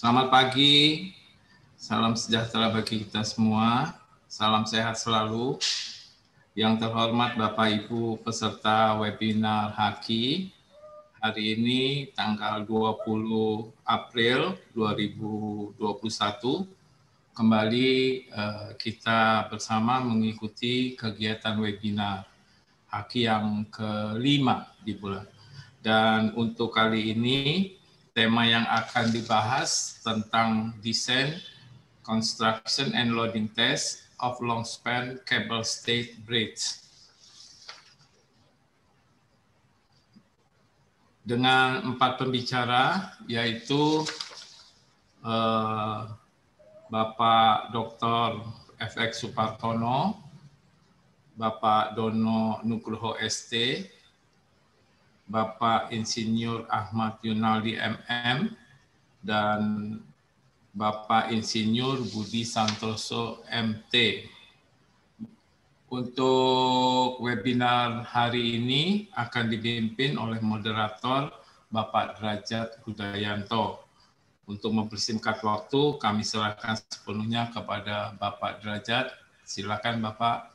Selamat pagi, salam sejahtera bagi kita semua, salam sehat selalu. Yang terhormat Bapak Ibu peserta webinar HAKI, hari ini tanggal 20 April 2021, kembali eh, kita bersama mengikuti kegiatan webinar HAKI yang kelima di bulan. Dan untuk kali ini tema yang akan dibahas tentang desain, construction, and loading test of long span cable state bridge. Dengan empat pembicara, yaitu eh, Bapak Dr. FX Supartono, Bapak Dono Nugroho ST, Bapak Insinyur Ahmad Yunaldi MM dan Bapak Insinyur Budi Santoso MT. Untuk webinar hari ini akan dipimpin oleh moderator Bapak Derajat Hudayanto. Untuk mempersingkat waktu, kami serahkan sepenuhnya kepada Bapak Derajat. Silakan Bapak.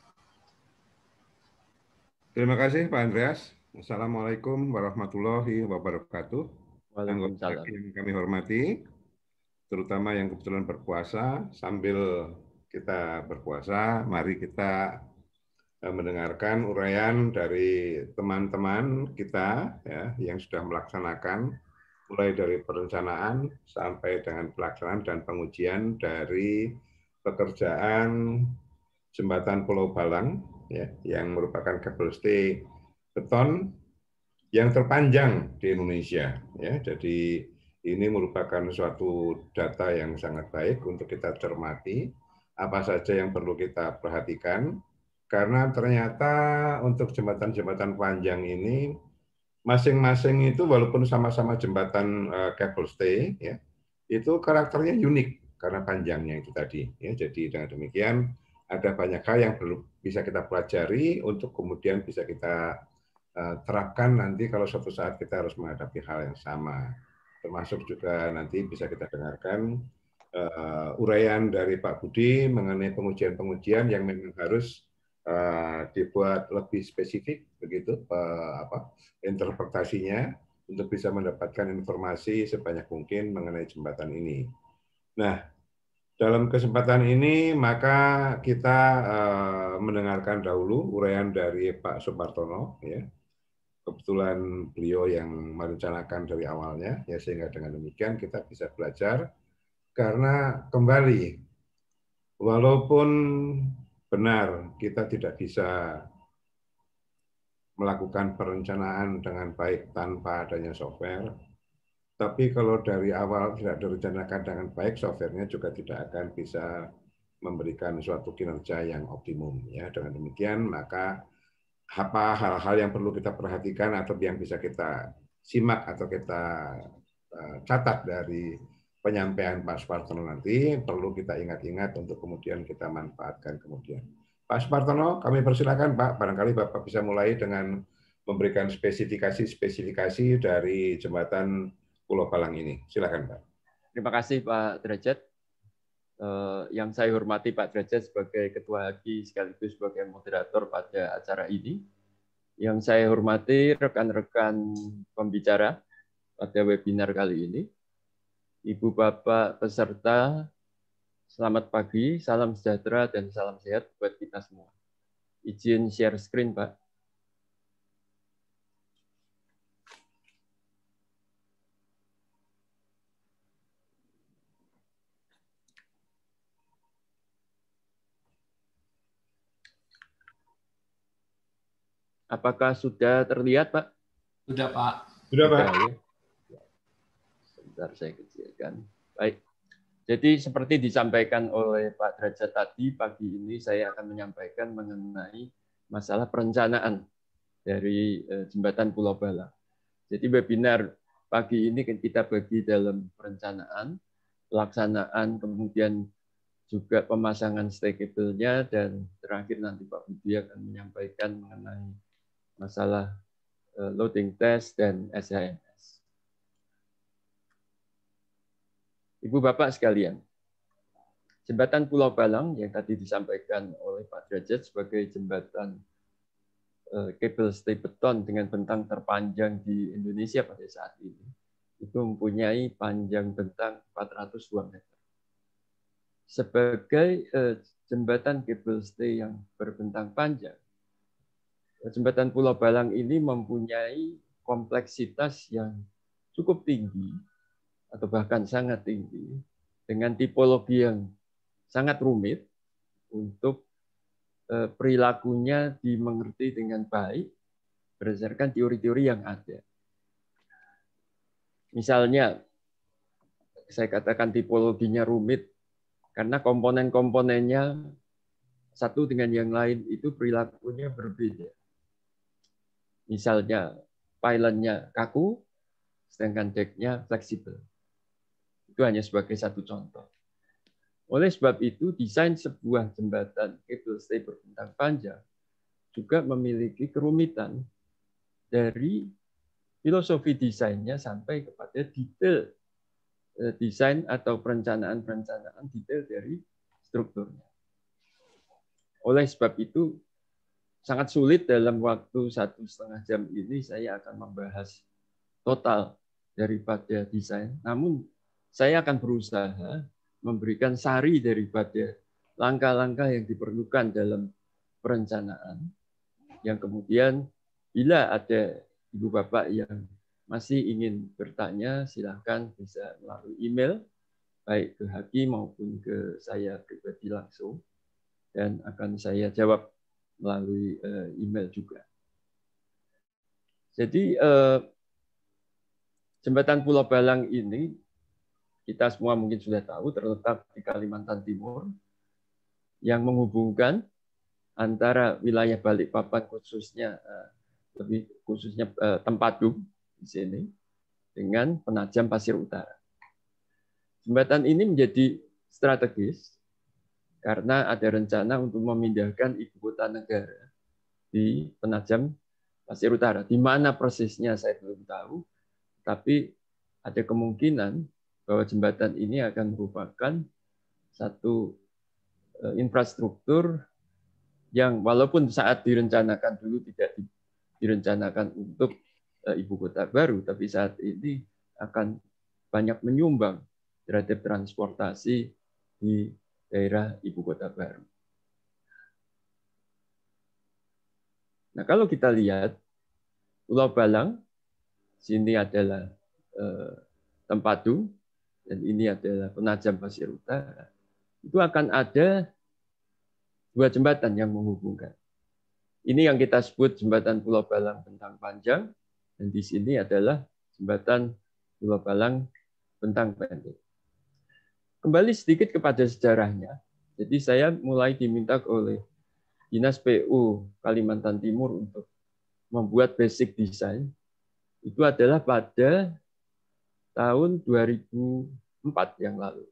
Terima kasih Pak Andreas. Assalamualaikum warahmatullahi wabarakatuh. Waalaikumsalam. yang kami hormati, terutama yang kebetulan berpuasa, sambil kita berpuasa, mari kita eh, mendengarkan uraian dari teman-teman kita ya, yang sudah melaksanakan mulai dari perencanaan sampai dengan pelaksanaan dan pengujian dari pekerjaan jembatan Pulau Balang ya, yang merupakan kabel stay beton yang terpanjang di Indonesia. Ya, jadi ini merupakan suatu data yang sangat baik untuk kita cermati apa saja yang perlu kita perhatikan karena ternyata untuk jembatan-jembatan panjang ini masing-masing itu walaupun sama-sama jembatan uh, cable stay ya itu karakternya unik karena panjangnya itu tadi ya jadi dengan demikian ada banyak hal yang perlu bisa kita pelajari untuk kemudian bisa kita Eh, terapkan nanti kalau suatu saat kita harus menghadapi hal yang sama. Termasuk juga nanti bisa kita dengarkan uh, uraian dari Pak Budi mengenai pengujian-pengujian yang memang harus uh, dibuat lebih spesifik begitu uh, apa interpretasinya untuk bisa mendapatkan informasi sebanyak mungkin mengenai jembatan ini. Nah, dalam kesempatan ini maka kita uh, mendengarkan dahulu uraian dari Pak Supartono ya kebetulan beliau yang merencanakan dari awalnya ya sehingga dengan demikian kita bisa belajar karena kembali walaupun benar kita tidak bisa melakukan perencanaan dengan baik tanpa adanya software tapi kalau dari awal tidak direncanakan dengan baik softwarenya juga tidak akan bisa memberikan suatu kinerja yang optimum ya dengan demikian maka apa hal-hal yang perlu kita perhatikan atau yang bisa kita simak atau kita eh, catat dari penyampaian Pak Spartono nanti perlu kita ingat-ingat untuk kemudian kita manfaatkan kemudian. Pak Spartono, kami persilakan Pak, barangkali Bapak bisa mulai dengan memberikan spesifikasi-spesifikasi dari jembatan Pulau Palang ini. Silakan Pak. Terima kasih Pak Derajat. Eh, yang saya hormati Pak Derajat sebagai Ketua Haki sekaligus sebagai moderator pada acara ini. Yang saya hormati rekan-rekan pembicara pada webinar kali ini. Ibu Bapak peserta, selamat pagi, salam sejahtera dan salam sehat buat kita semua. Izin share screen, Pak. Apakah sudah terlihat, Pak? Sudah, Pak. Sudah, Pak. Ya. Sebentar saya kecilkan. Baik. Jadi seperti disampaikan oleh Pak Derajat tadi, pagi ini saya akan menyampaikan mengenai masalah perencanaan dari eh, Jembatan Pulau Bala. Jadi webinar pagi ini kan kita bagi dalam perencanaan, pelaksanaan, kemudian juga pemasangan stakeable dan terakhir nanti Pak Budi akan menyampaikan mengenai masalah eh, loading test dan SHMS. Ibu Bapak sekalian, jembatan Pulau Balang yang tadi disampaikan oleh Pak Derajat sebagai jembatan eh, kabel stay beton dengan bentang terpanjang di Indonesia pada saat ini itu mempunyai panjang bentang 402 meter. Sebagai eh, jembatan kabel stay yang berbentang panjang, jembatan Pulau Balang ini mempunyai kompleksitas yang cukup tinggi atau bahkan sangat tinggi dengan tipologi yang sangat rumit untuk eh, perilakunya dimengerti dengan baik berdasarkan teori-teori yang ada. Misalnya, saya katakan tipologinya rumit karena komponen-komponennya satu dengan yang lain itu perilakunya berbeda Misalnya pylonnya kaku, sedangkan decknya fleksibel. Itu hanya sebagai satu contoh. Oleh sebab itu, desain sebuah jembatan cable stay berbentang panjang juga memiliki kerumitan dari filosofi desainnya sampai kepada detail eh, desain atau perencanaan-perencanaan detail dari strukturnya. Oleh sebab itu, sangat sulit dalam waktu satu setengah jam ini saya akan membahas total daripada desain. Namun saya akan berusaha memberikan sari daripada langkah-langkah yang diperlukan dalam perencanaan yang kemudian bila ada ibu bapak yang masih ingin bertanya silahkan bisa melalui email baik ke Haki maupun ke saya pribadi langsung dan akan saya jawab melalui eh, email juga. Jadi eh, jembatan Pulau Balang ini kita semua mungkin sudah tahu terletak di Kalimantan Timur yang menghubungkan antara wilayah Balikpapan khususnya eh, lebih khususnya tempat Tempadung di sini dengan Penajam Pasir Utara. Jembatan ini menjadi strategis karena ada rencana untuk memindahkan ibu kota negara di Penajam Pasir Utara. Di mana prosesnya saya belum tahu, tapi ada kemungkinan bahwa jembatan ini akan merupakan satu eh, infrastruktur yang walaupun saat direncanakan dulu tidak direncanakan untuk eh, ibu kota baru, tapi saat ini akan banyak menyumbang terhadap transportasi di daerah ibu kota baru. Nah, kalau kita lihat Pulau Balang, sini adalah eh, Tempatu, dan ini adalah Penajam Pasir Utara, itu akan ada dua jembatan yang menghubungkan. Ini yang kita sebut jembatan Pulau Balang Bentang Panjang, dan di sini adalah jembatan Pulau Balang Bentang Pendek kembali sedikit kepada sejarahnya. Jadi saya mulai diminta oleh Dinas PU Kalimantan Timur untuk membuat basic design. Itu adalah pada tahun 2004 yang lalu.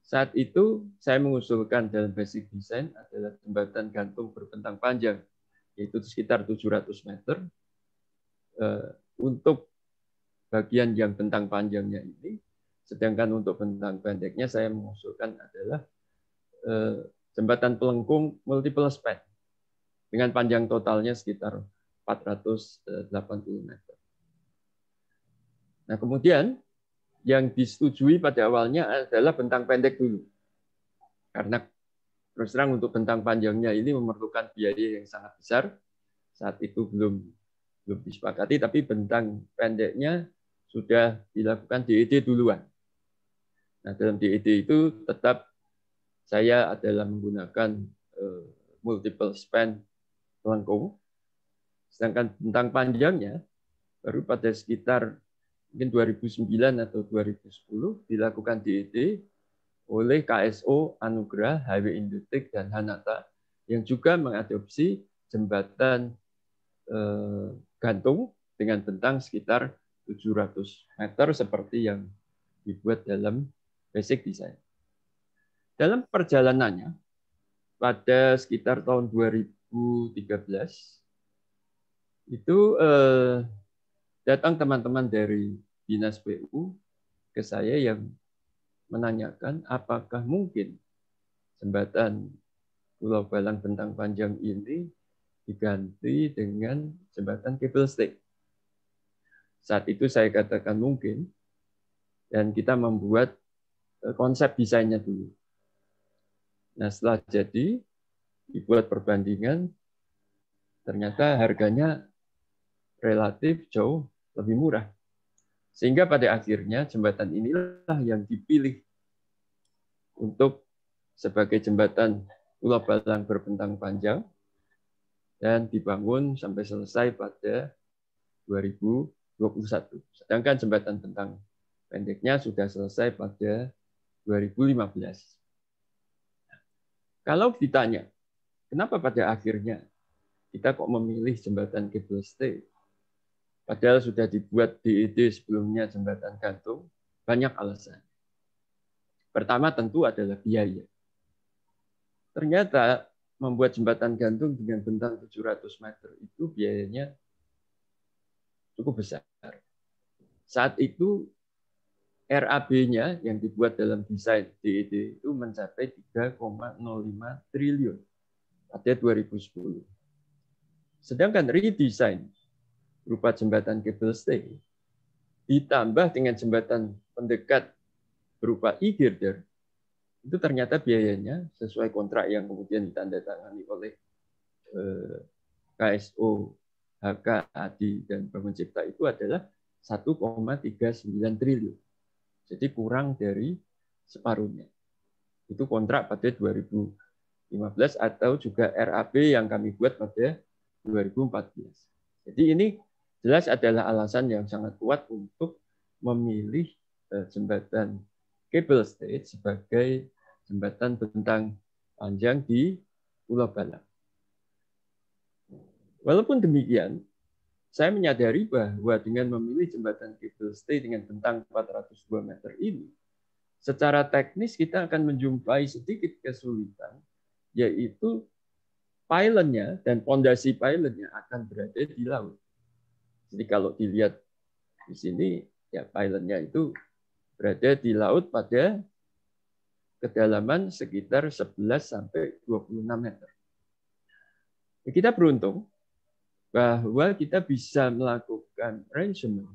Saat itu saya mengusulkan dalam basic design adalah jembatan gantung berbentang panjang, yaitu sekitar 700 meter. Eh, untuk bagian yang bentang panjangnya ini Sedangkan untuk bentang pendeknya saya mengusulkan adalah eh, jembatan pelengkung multiple span dengan panjang totalnya sekitar 480 eh, meter. Nah, kemudian yang disetujui pada awalnya adalah bentang pendek dulu. Karena terus terang untuk bentang panjangnya ini memerlukan biaya yang sangat besar. Saat itu belum belum disepakati, tapi bentang pendeknya sudah dilakukan DED e duluan. Nah, dalam DED e itu tetap saya adalah menggunakan eh, multiple span lengkung. Sedangkan tentang panjangnya baru pada sekitar mungkin 2009 atau 2010 dilakukan DED e oleh KSO Anugerah HW Indutik dan Hanata yang juga mengadopsi jembatan eh, gantung dengan bentang sekitar 700 meter seperti yang dibuat dalam basic design. Dalam perjalanannya, pada sekitar tahun 2013, itu eh, datang teman-teman dari Dinas PU ke saya yang menanyakan apakah mungkin jembatan Pulau Balang Bentang Panjang ini diganti dengan jembatan cable stick. Saat itu saya katakan mungkin, dan kita membuat Eh, konsep desainnya dulu. Nah setelah jadi dibuat perbandingan, ternyata harganya relatif jauh lebih murah. Sehingga pada akhirnya jembatan inilah yang dipilih untuk sebagai jembatan Pulau Balang berbentang panjang dan dibangun sampai selesai pada 2021. Sedangkan jembatan bentang pendeknya sudah selesai pada 2015. Kalau ditanya, kenapa pada akhirnya kita kok memilih jembatan cable stay? Padahal sudah dibuat di e DED sebelumnya jembatan gantung, banyak alasan. Pertama tentu adalah biaya. Ternyata membuat jembatan gantung dengan bentang 700 meter itu biayanya cukup besar. Saat itu RAB-nya yang dibuat dalam desain DED e itu mencapai 3,05 triliun pada 2010. Sedangkan redesign berupa jembatan cable stay ditambah dengan jembatan pendekat berupa e-girder itu ternyata biayanya sesuai kontrak yang kemudian ditandatangani oleh eh, KSO HK Adi dan Pemencipta itu adalah 1,39 triliun. Jadi kurang dari separuhnya. Itu kontrak pada 2015 atau juga RAB yang kami buat pada 2014. Jadi ini jelas adalah alasan yang sangat kuat untuk memilih eh, jembatan Cable State sebagai jembatan bentang panjang di Pulau Balang. Walaupun demikian, saya menyadari bahwa dengan memilih jembatan cable stay dengan bentang 402 meter ini, secara teknis kita akan menjumpai sedikit kesulitan, yaitu pylonnya dan pondasi pylonnya akan berada di laut. Jadi kalau dilihat di sini, ya pylonnya itu berada di laut pada kedalaman sekitar 11 sampai 26 meter. Kita beruntung bahwa kita bisa melakukan arrangement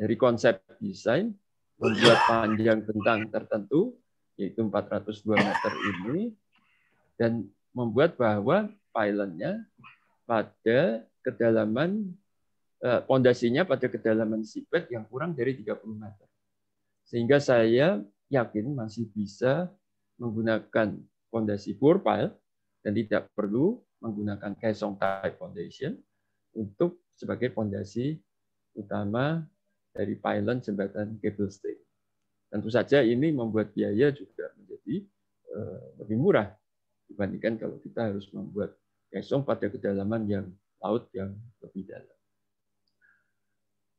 dari konsep desain membuat panjang bentang tertentu yaitu 402 meter ini dan membuat bahwa pylonnya pada kedalaman eh, pondasinya pada kedalaman sipet yang kurang dari 30 meter. Sehingga saya yakin masih bisa menggunakan pondasi four pile dan tidak perlu menggunakan caisson type foundation untuk sebagai fondasi utama dari pylon jembatan cable stay. Tentu saja ini membuat biaya juga menjadi eh, lebih murah dibandingkan kalau kita harus membuat kesong pada kedalaman yang laut yang lebih dalam.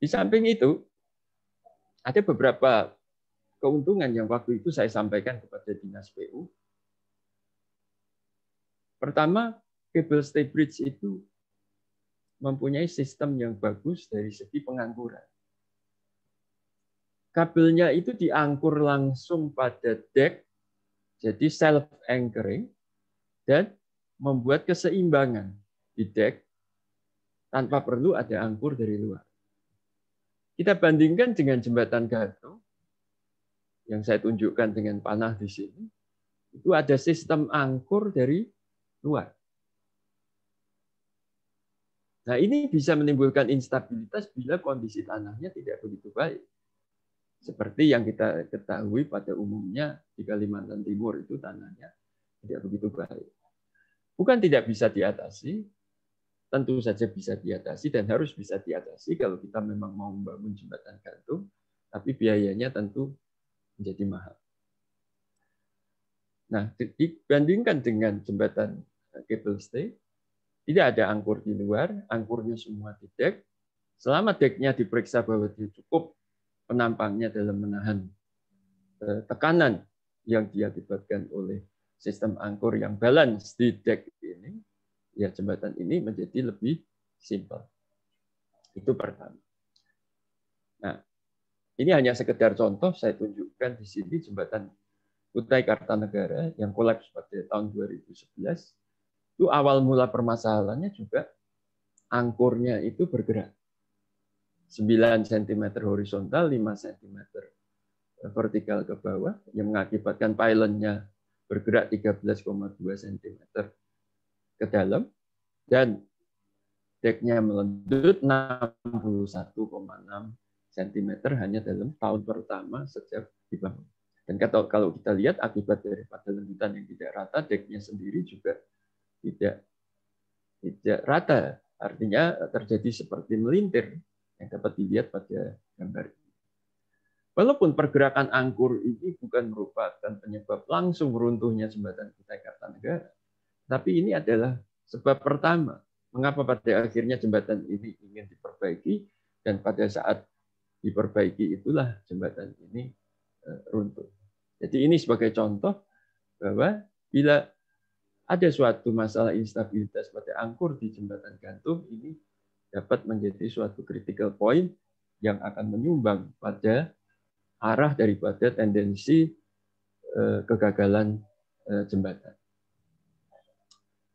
Di samping itu, ada beberapa keuntungan yang waktu itu saya sampaikan kepada Dinas PU. Pertama, cable stay bridge itu mempunyai sistem yang bagus dari segi pengangguran. Kabelnya itu diangkur langsung pada deck, jadi self anchoring, dan membuat keseimbangan di deck tanpa perlu ada angkur dari luar. Kita bandingkan dengan jembatan Gato yang saya tunjukkan dengan panah di sini. Itu ada sistem angkur dari luar. Nah, ini bisa menimbulkan instabilitas bila kondisi tanahnya tidak begitu baik. Seperti yang kita ketahui pada umumnya di Kalimantan Timur itu tanahnya tidak begitu baik. Bukan tidak bisa diatasi, tentu saja bisa diatasi dan harus bisa diatasi kalau kita memang mau membangun jembatan gantung, tapi biayanya tentu menjadi mahal. Nah, dibandingkan dengan jembatan cable eh, state, tidak ada angkur di luar, angkurnya semua di dek. Selama deknya diperiksa bahwa dia cukup, penampangnya dalam menahan eh, tekanan yang diakibatkan oleh sistem angkur yang balance di dek ini, ya jembatan ini menjadi lebih simpel. Itu pertama. Nah, ini hanya sekedar contoh, saya tunjukkan di sini jembatan Kutai Kartanegara yang kolaps pada tahun 2011 itu awal mula permasalahannya juga angkurnya itu bergerak. 9 cm horizontal, 5 cm eh, vertikal ke bawah, yang mengakibatkan pylonnya bergerak 13,2 cm ke dalam, dan deknya melendut 61,6 cm hanya dalam tahun pertama sejak dibangun. Dan kalau kita lihat akibat dari daripada lendutan yang tidak rata, deknya sendiri juga tidak tidak rata. Artinya terjadi seperti melintir yang dapat dilihat pada gambar ini. Walaupun pergerakan angkur ini bukan merupakan penyebab langsung runtuhnya jembatan kita negara, tapi ini adalah sebab pertama mengapa pada akhirnya jembatan ini ingin diperbaiki dan pada saat diperbaiki itulah jembatan ini eh, runtuh. Jadi ini sebagai contoh bahwa bila ada suatu masalah instabilitas pada angkur di jembatan gantung ini dapat menjadi suatu critical point yang akan menyumbang pada arah daripada tendensi eh, kegagalan eh, jembatan.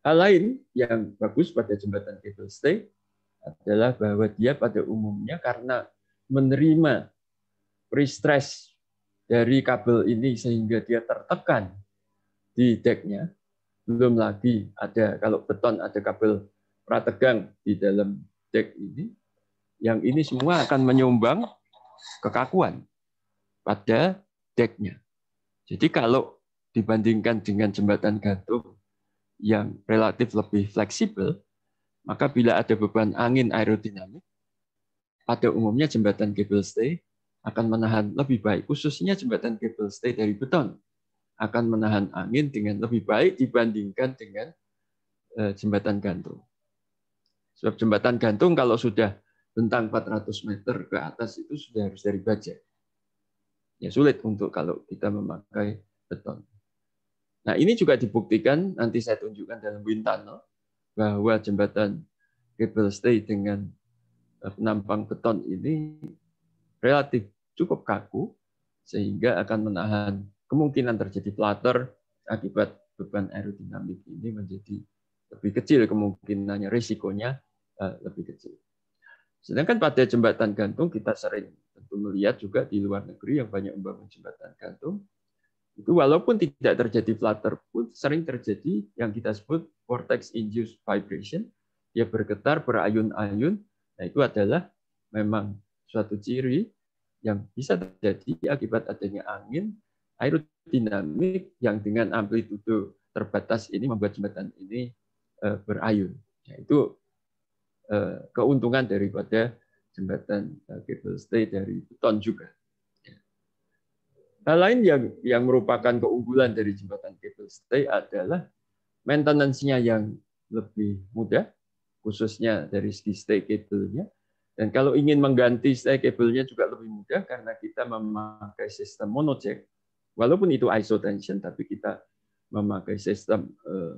Hal lain yang bagus pada jembatan cable stay adalah bahwa dia pada umumnya karena menerima pre-stress dari kabel ini sehingga dia tertekan di deknya, belum lagi ada kalau beton ada kabel prategang di dalam deck ini. Yang ini semua akan menyumbang kekakuan pada decknya. Jadi kalau dibandingkan dengan jembatan gantung yang relatif lebih fleksibel, maka bila ada beban angin aerodinamik, pada umumnya jembatan cable stay akan menahan lebih baik, khususnya jembatan cable stay dari beton akan menahan angin dengan lebih baik dibandingkan dengan eh, jembatan gantung. Sebab jembatan gantung kalau sudah bentang 400 meter ke atas itu sudah harus dari baja. Ya sulit untuk kalau kita memakai beton. Nah ini juga dibuktikan nanti saya tunjukkan dalam Bintano bahwa jembatan cable stay dengan eh, penampang beton ini relatif cukup kaku sehingga akan menahan kemungkinan terjadi flutter akibat beban aerodinamik ini menjadi lebih kecil kemungkinannya risikonya eh, lebih kecil. Sedangkan pada jembatan gantung kita sering tentu melihat juga di luar negeri yang banyak membangun jembatan gantung itu walaupun tidak terjadi flutter pun sering terjadi yang kita sebut vortex induced vibration dia bergetar berayun-ayun nah itu adalah memang suatu ciri yang bisa terjadi akibat adanya angin aerodinamik yang dengan amplitudo terbatas ini membuat jembatan ini eh, berayun. Itu eh, keuntungan daripada jembatan cable eh, stay dari beton juga. Ya. Hal lain yang yang merupakan keunggulan dari jembatan cable stay adalah maintenance-nya yang lebih mudah, khususnya dari segi stay cable-nya. Dan kalau ingin mengganti stay cable-nya juga lebih mudah karena kita memakai sistem monojack Walaupun itu isotension, tapi kita memakai sistem eh,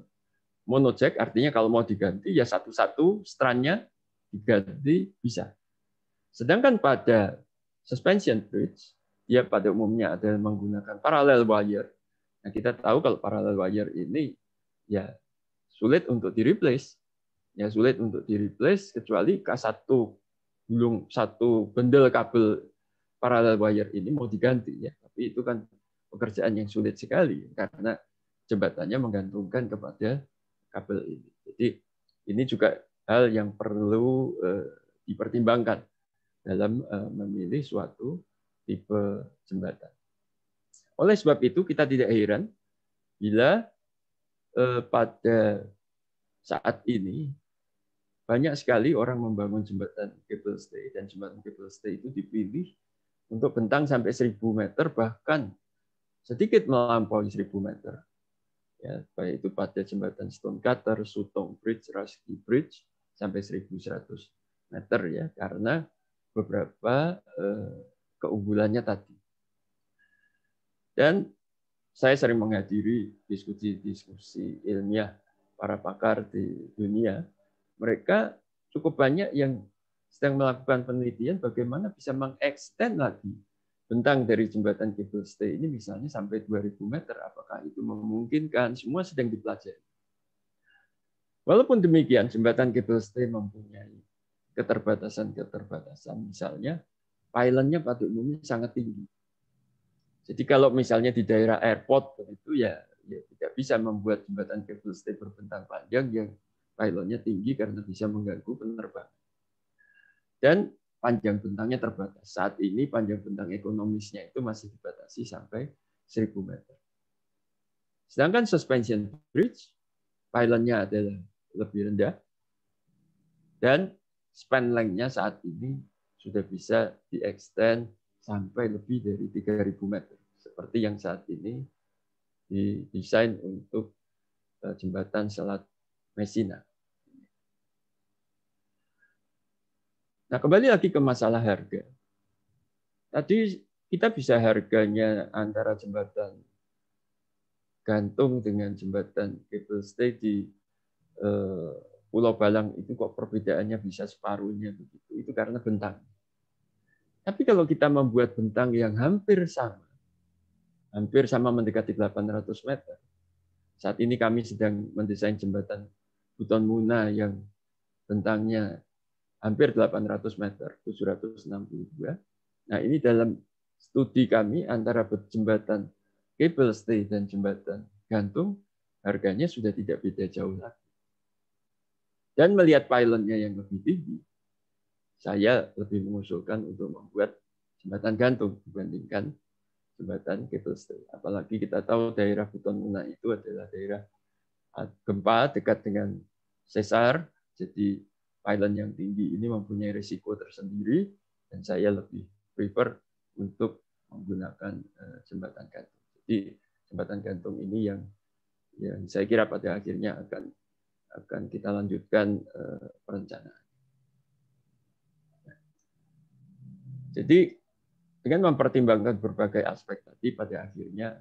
monojack, artinya kalau mau diganti ya satu-satu strandnya diganti bisa. Sedangkan pada suspension bridge, ya pada umumnya adalah menggunakan parallel wire. Nah, kita tahu kalau parallel wire ini ya sulit untuk di-replace. Ya sulit untuk di-replace kecuali k satu gulung satu bendel kabel parallel wire ini mau diganti ya. Tapi itu kan pekerjaan yang sulit sekali karena jembatannya menggantungkan kepada kabel ini. Jadi ini juga hal yang perlu eh, dipertimbangkan dalam eh, memilih suatu tipe jembatan. Oleh sebab itu kita tidak heran bila eh, pada saat ini banyak sekali orang membangun jembatan cable stay dan jembatan cable stay itu dipilih untuk bentang sampai 1000 meter bahkan sedikit melampaui 1000 meter. Ya, baik itu pada jembatan Stone Cutter, Sutong Bridge, Rusky Bridge sampai 1100 meter ya karena beberapa eh, keunggulannya tadi. Dan saya sering menghadiri diskusi-diskusi ilmiah para pakar di dunia. Mereka cukup banyak yang sedang melakukan penelitian bagaimana bisa mengekstend lagi bentang dari jembatan cable stay ini misalnya sampai 2000 meter, apakah itu memungkinkan? Semua sedang dipelajari. Walaupun demikian, jembatan cable stay mempunyai keterbatasan-keterbatasan. Misalnya, pylonnya pada umumnya sangat tinggi. Jadi kalau misalnya di daerah airport begitu ya, ya tidak bisa membuat jembatan cable stay berbentang panjang yang pylonnya tinggi karena bisa mengganggu penerbangan. Dan panjang bentangnya terbatas. Saat ini panjang bentang ekonomisnya itu masih dibatasi sampai 1000 meter. Sedangkan suspension bridge, pylonnya adalah lebih rendah, dan span lengthnya saat ini sudah bisa diextend sampai lebih dari 3000 meter. Seperti yang saat ini didesain untuk eh, jembatan Selat Messina. Nah, kembali lagi ke masalah harga. Tadi kita bisa harganya antara jembatan gantung dengan jembatan cable stay di eh, Pulau Balang itu kok perbedaannya bisa separuhnya begitu. Itu karena bentang. Tapi kalau kita membuat bentang yang hampir sama, hampir sama mendekati 800 meter, saat ini kami sedang mendesain jembatan Buton Muna yang bentangnya hampir 800 meter, 762. Nah, ini dalam studi kami antara jembatan cable stay dan jembatan gantung, harganya sudah tidak beda jauh lagi. Dan melihat pilotnya yang lebih tinggi, saya lebih mengusulkan untuk membuat jembatan gantung dibandingkan jembatan cable stay. Apalagi kita tahu daerah Buton Muna itu adalah daerah ah, gempa dekat dengan sesar, jadi island yang tinggi ini mempunyai risiko tersendiri dan saya lebih prefer untuk menggunakan eh, jembatan gantung. Jadi jembatan gantung ini yang yang saya kira pada akhirnya akan akan kita lanjutkan eh, perencanaan. Jadi dengan mempertimbangkan berbagai aspek tadi pada akhirnya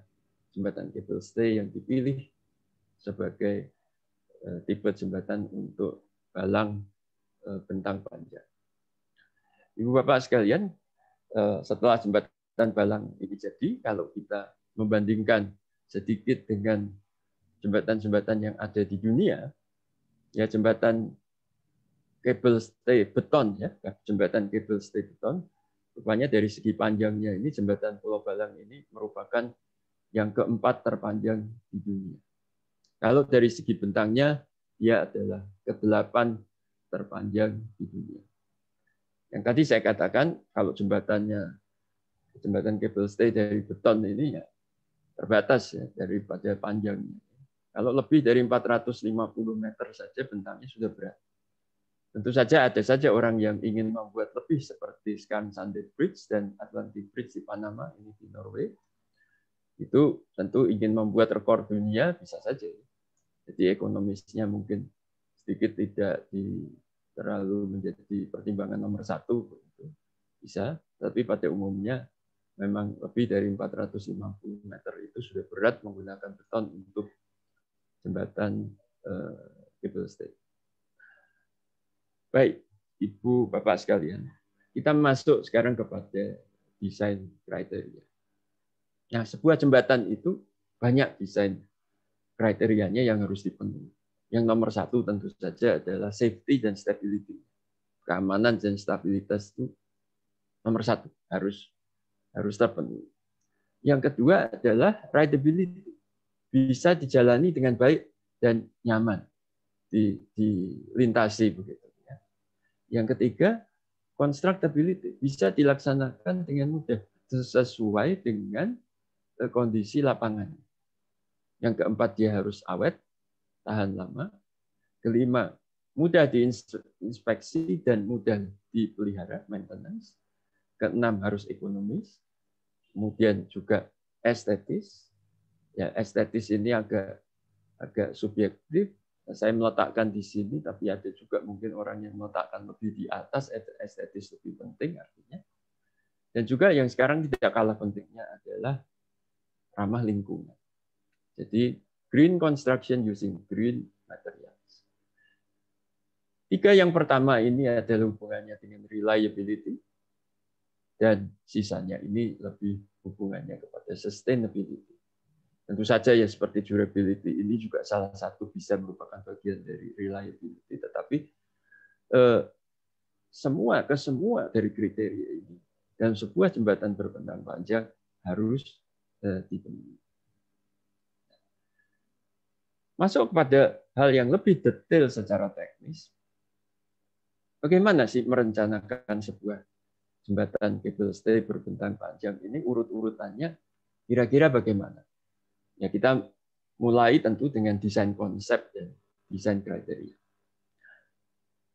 jembatan cable stay yang dipilih sebagai eh, tipe jembatan untuk Balang Eh, bentang panjang. Ibu Bapak sekalian, eh, setelah jembatan Balang ini jadi, kalau kita membandingkan sedikit dengan jembatan-jembatan yang ada di dunia, ya jembatan cable stay beton ya, jembatan cable stay beton, rupanya dari segi panjangnya ini jembatan Pulau Balang ini merupakan yang keempat terpanjang di dunia. Kalau dari segi bentangnya, dia adalah ke kedelapan terpanjang di dunia. Yang tadi saya katakan kalau jembatannya jembatan cable stay dari beton ini ya terbatas ya daripada panjangnya. Kalau lebih dari 450 meter saja bentangnya sudah berat. Tentu saja ada saja orang yang ingin membuat lebih seperti Skansandet Bridge dan Atlantic Bridge di Panama, ini di Norway. Itu tentu ingin membuat rekor dunia bisa saja. Jadi ekonomisnya mungkin sedikit tidak di, terlalu menjadi pertimbangan nomor satu gitu. bisa, tapi pada umumnya memang lebih dari 450 meter itu sudah berat menggunakan beton untuk jembatan eh, Cable State. Baik, Ibu Bapak sekalian, kita masuk sekarang kepada desain kriteria. Nah, sebuah jembatan itu banyak desain kriterianya yang harus dipenuhi. Yang nomor satu tentu saja adalah safety dan stability. Keamanan dan stabilitas itu nomor satu harus harus terpenuhi. Yang kedua adalah rideability bisa dijalani dengan baik dan nyaman di, dilintasi begitu. Ya. Yang ketiga constructability bisa dilaksanakan dengan mudah sesuai dengan eh, kondisi lapangan. Yang keempat dia harus awet, tahan lama. Kelima, mudah diinspeksi dan mudah dipelihara, maintenance. Keenam, harus ekonomis. Kemudian juga estetis. Ya, estetis ini agak agak subjektif. Saya meletakkan di sini, tapi ada juga mungkin orang yang meletakkan lebih di atas, estetis lebih penting artinya. Dan juga yang sekarang tidak kalah pentingnya adalah ramah lingkungan. Jadi green construction using green materials. Tiga yang pertama ini adalah hubungannya dengan reliability, dan sisanya ini lebih hubungannya kepada sustainability. Tentu saja ya seperti durability ini juga salah satu bisa merupakan bagian dari reliability, tetapi eh, semua kesemua dari kriteria ini dan sebuah jembatan berbentang panjang harus eh, dipenuhi masuk kepada hal yang lebih detail secara teknis, bagaimana sih merencanakan sebuah jembatan cable stay berbentang panjang ini urut-urutannya kira-kira bagaimana? Ya kita mulai tentu dengan desain konsep dan desain kriteria.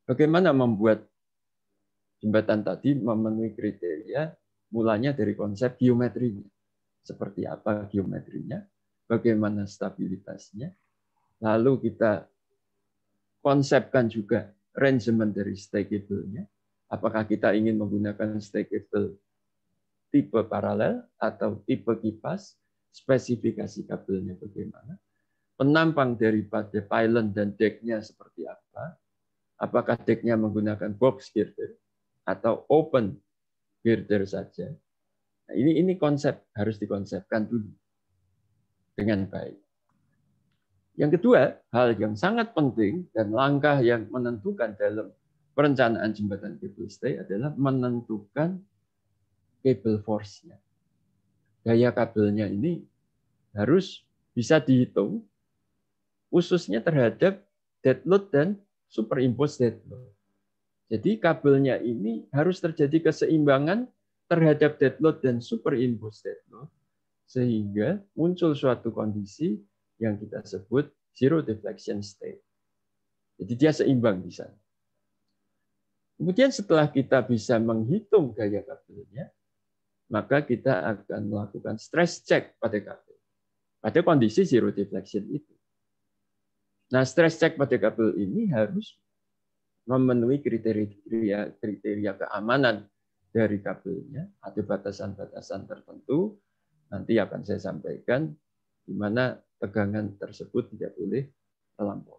Bagaimana membuat jembatan tadi memenuhi kriteria mulanya dari konsep geometrinya. Seperti apa geometrinya, bagaimana stabilitasnya, Lalu kita konsepkan juga arrangement dari stakeable nya Apakah kita ingin menggunakan stakeable tipe paralel atau tipe kipas, spesifikasi kabelnya bagaimana, penampang daripada pylon dan decknya seperti apa, apakah decknya menggunakan box girder atau open girder saja. Nah, ini ini konsep harus dikonsepkan dulu dengan baik. Yang kedua, hal yang sangat penting dan langkah yang menentukan dalam perencanaan jembatan cable stay adalah menentukan cable force-nya. Gaya kabelnya ini harus bisa dihitung khususnya terhadap dead load dan superimposed dead load. Jadi kabelnya ini harus terjadi keseimbangan terhadap dead load dan superimposed dead load sehingga muncul suatu kondisi yang kita sebut zero deflection state. Jadi dia seimbang di sana. Kemudian setelah kita bisa menghitung gaya kabelnya, maka kita akan melakukan stress check pada kabel. Pada kondisi zero deflection itu. Nah, stress check pada kabel ini harus memenuhi kriteria kriteria keamanan dari kabelnya, ada batasan-batasan tertentu nanti akan saya sampaikan di mana tegangan tersebut tidak boleh terlampau.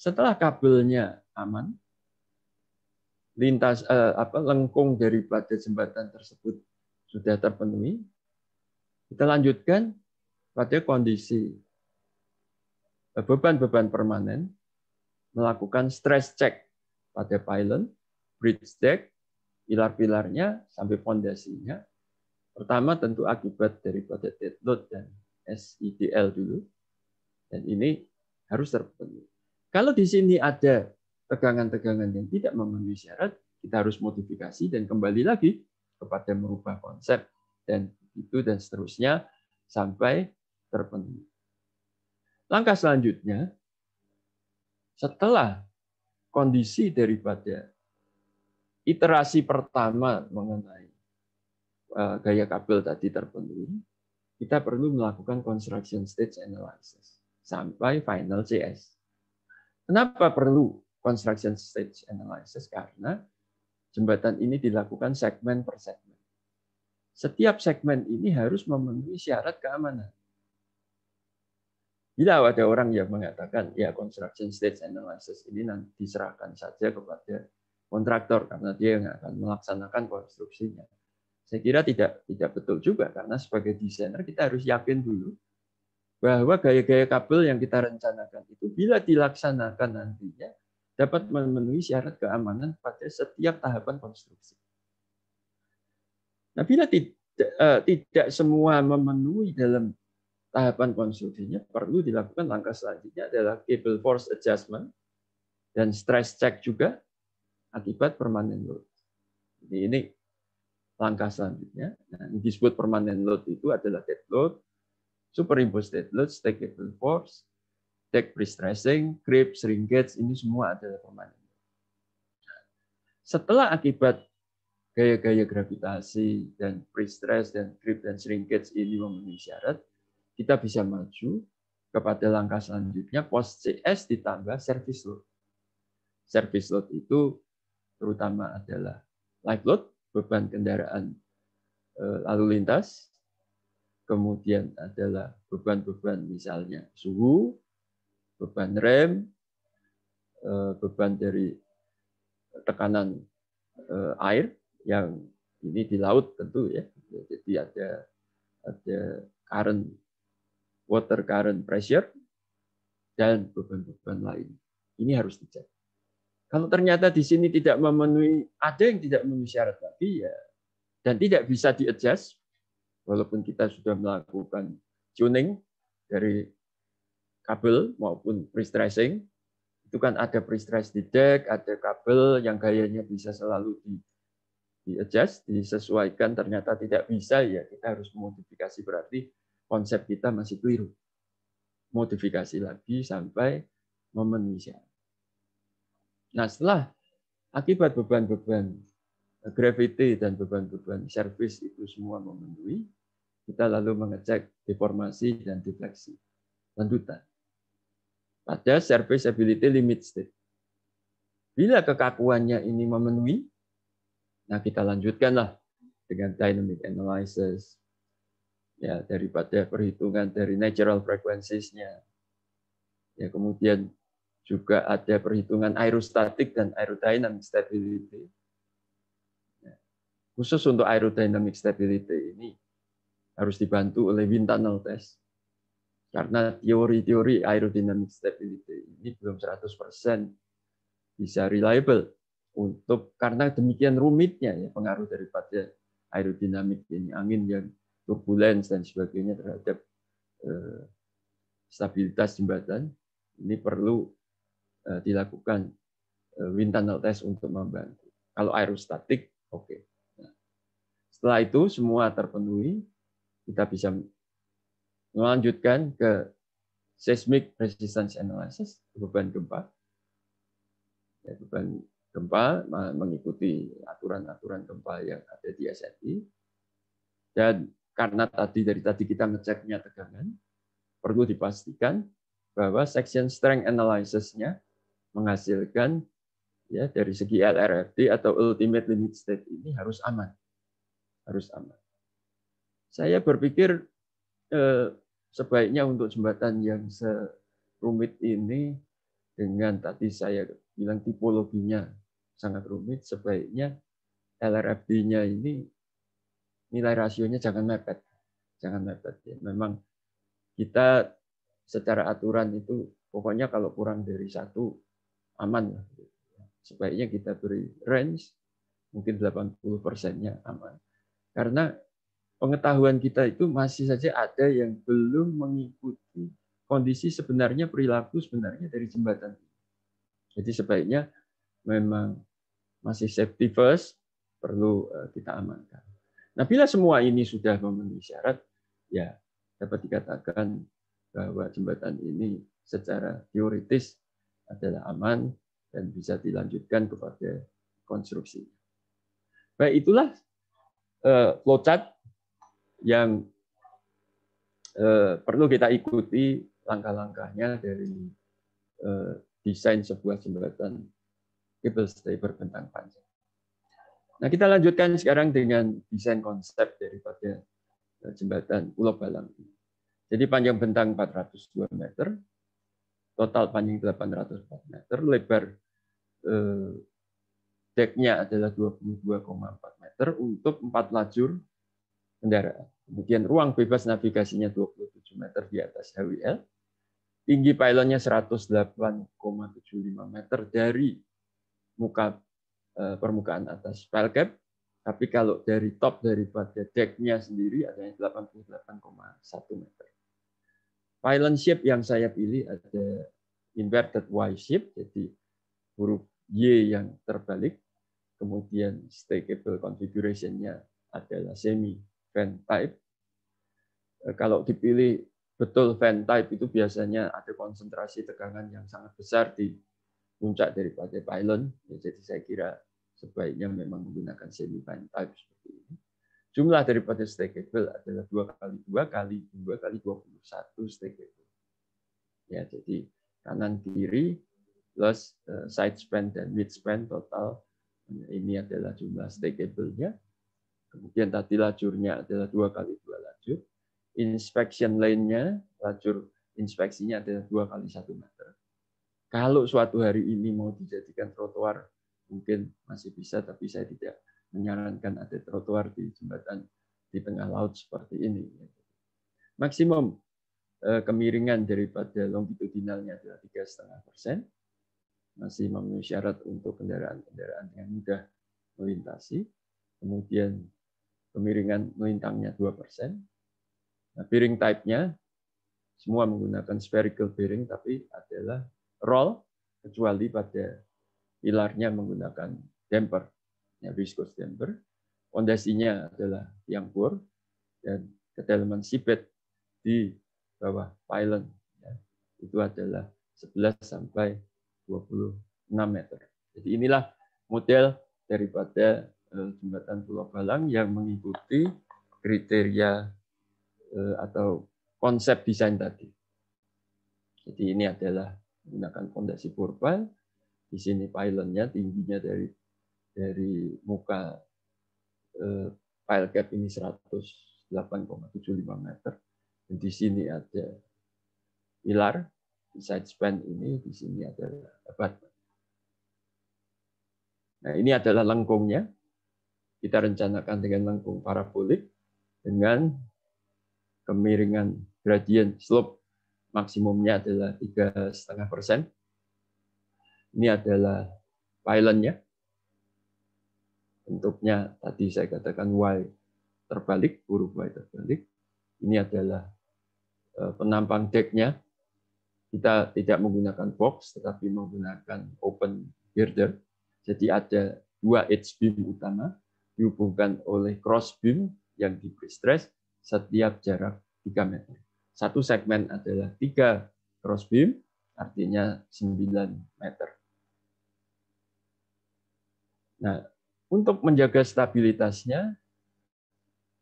Setelah kabelnya aman, lintas eh, apa lengkung dari pada jembatan tersebut sudah terpenuhi, kita lanjutkan pada kondisi eh, beban-beban permanen melakukan stress check pada pylon, bridge deck, pilar-pilarnya sampai pondasinya. Pertama tentu akibat dari pada dead load dan SIDL dulu. Dan ini harus terpenuhi. Kalau di sini ada tegangan-tegangan yang tidak memenuhi syarat, kita harus modifikasi dan kembali lagi kepada merubah konsep dan itu dan seterusnya sampai terpenuhi. Langkah selanjutnya, setelah kondisi daripada iterasi pertama mengenai eh, gaya kabel tadi terpenuhi, kita perlu melakukan construction stage analysis sampai final CS. Kenapa perlu construction stage analysis? Karena jembatan ini dilakukan segmen per segmen. Setiap segmen ini harus memenuhi syarat keamanan. Bila ada orang yang mengatakan, ya construction stage analysis ini nanti diserahkan saja kepada kontraktor karena dia yang akan melaksanakan konstruksinya saya kira tidak tidak betul juga karena sebagai desainer kita harus yakin dulu bahwa gaya-gaya kabel yang kita rencanakan itu bila dilaksanakan nantinya dapat memenuhi syarat keamanan pada setiap tahapan konstruksi. Nah, bila tidak, eh, tidak semua memenuhi dalam tahapan konstruksinya, perlu dilakukan langkah selanjutnya adalah cable force adjustment dan stress check juga akibat permanen load. Ini, ini langkah selanjutnya. Nah, disebut permanent load itu adalah dead load, superimposed dead load, stackable force, deck pre-stressing, grip, shrinkage, ini semua adalah permanen. Setelah akibat gaya-gaya gravitasi dan pre-stress dan grip dan shrinkage ini memenuhi syarat, kita bisa maju kepada langkah selanjutnya post CS ditambah service load. Service load itu terutama adalah light load, beban kendaraan eh, lalu lintas, kemudian adalah beban-beban misalnya suhu, beban rem, eh, beban dari tekanan eh, air yang ini di laut tentu ya. Jadi ada ada current water current pressure dan beban-beban lain. Ini harus dicek. Kalau ternyata di sini tidak memenuhi, ada yang tidak memenuhi syarat lagi ya, dan tidak bisa diadjust, walaupun kita sudah melakukan tuning dari kabel maupun pre stressing itu kan ada pre stress di deck, ada kabel yang gayanya bisa selalu di, di adjust, disesuaikan, ternyata tidak bisa ya kita harus modifikasi berarti konsep kita masih keliru. Modifikasi lagi sampai memenuhi syarat. Nah setelah akibat beban-beban eh, gravity dan beban-beban servis itu semua memenuhi, kita lalu mengecek deformasi dan defleksi lanjutan pada ability limit state. Bila kekakuannya ini memenuhi, nah kita lanjutkanlah dengan dynamic analysis ya daripada perhitungan dari natural frequencies-nya. Ya kemudian juga ada perhitungan aerostatik dan aerodynamic stability. Ya. Khusus untuk aerodynamic stability ini harus dibantu oleh wind tunnel test. Karena teori-teori aerodynamic stability ini belum 100% bisa reliable untuk karena demikian rumitnya ya pengaruh daripada aerodinamik ini angin yang turbulens dan sebagainya terhadap eh, stabilitas jembatan ini perlu Eh, dilakukan eh, wind tunnel test untuk membantu. Kalau aerostatik, oke. Okay. Nah, setelah itu semua terpenuhi, kita bisa melanjutkan ke seismic resistance analysis, beban gempa. Ya, beban gempa mengikuti aturan-aturan gempa yang ada di SNI. Dan karena tadi dari tadi kita ngeceknya tegangan, perlu dipastikan bahwa section strength analysis-nya menghasilkan ya dari segi LRRT atau ultimate limit state ini harus aman. Harus aman. Saya berpikir eh, sebaiknya untuk jembatan yang serumit ini dengan tadi saya bilang tipologinya sangat rumit, sebaiknya LRFD-nya ini nilai rasionya jangan mepet. Jangan mepet. Ya. Memang kita secara aturan itu pokoknya kalau kurang dari satu aman. Gitu. Sebaiknya kita beri range, mungkin 80 persennya aman. Karena pengetahuan kita itu masih saja ada yang belum mengikuti kondisi sebenarnya perilaku sebenarnya dari jembatan. Jadi sebaiknya memang masih safety first, perlu eh, kita amankan. Nah, bila semua ini sudah memenuhi syarat, ya dapat dikatakan bahwa jembatan ini secara teoritis adalah aman dan bisa dilanjutkan kepada konstruksi. Baik, itulah flowchart eh, yang eh, perlu kita ikuti langkah-langkahnya dari eh, desain sebuah jembatan kabel stay berbentang panjang. Nah, kita lanjutkan sekarang dengan desain konsep daripada jembatan Pulau Balang. Jadi panjang bentang 402 meter, total panjang 800 meter, lebar eh, deknya adalah 22,4 meter untuk empat lajur kendaraan. Kemudian ruang bebas navigasinya 27 meter di atas HWL. Tinggi pylonnya 108,75 meter dari muka eh, permukaan atas pile cap. Tapi kalau dari top daripada deknya sendiri adanya 88,1 meter. Pylon shape yang saya pilih ada inverted Y shape, jadi huruf Y yang terbalik, kemudian stackable configuration-nya adalah semi fan type. Eh, kalau dipilih betul fan type itu biasanya ada konsentrasi tegangan yang sangat besar di puncak daripada pylon, ya, jadi saya kira sebaiknya memang menggunakan semi fan type seperti ini. Jumlah daripada stackable adalah dua kali dua kali dua kali dua 21 stackable. Ya, jadi kanan kiri plus eh, side span dan mid span total eh, ini adalah jumlah stackable-nya. Kemudian tadi lajurnya adalah dua kali dua lajur. Inspection lane-nya, lajur inspeksinya adalah dua kali satu meter. Kalau suatu hari ini mau dijadikan trotoar, mungkin masih bisa, tapi saya tidak menyarankan ada trotoar di jembatan di tengah laut seperti ini. Maksimum eh, kemiringan daripada longitudinalnya adalah tiga setengah persen, masih memenuhi syarat untuk kendaraan-kendaraan dengan mudah melintasi. Kemudian kemiringan melintangnya dua persen. Nah, bearing type-nya semua menggunakan spherical bearing tapi adalah roll kecuali pada pilarnya menggunakan damper Viscous damper. fondasinya adalah yang bor dan kedalaman seabed di bawah pylon ya, itu adalah 11 sampai 26 meter. Jadi inilah model daripada eh, jembatan Pulau Balang yang mengikuti kriteria eh, atau konsep desain tadi. Jadi ini adalah menggunakan fondasi purpal. Di sini pylonnya tingginya dari dari muka eh, pile cap ini 108,75 meter. Dan di sini ada pilar, di side span ini, di sini ada abad. Nah, ini adalah lengkungnya. Kita rencanakan dengan lengkung parabolik dengan kemiringan gradien slope maksimumnya adalah tiga setengah persen. Ini adalah pylonnya bentuknya tadi saya katakan Y terbalik, huruf Y terbalik. Ini adalah e, penampang decknya. Kita tidak menggunakan box, tetapi menggunakan open girder. Jadi ada dua edge beam utama dihubungkan oleh cross beam yang di stress setiap jarak 3 meter. Satu segmen adalah tiga cross beam, artinya 9 meter. Nah, untuk menjaga stabilitasnya,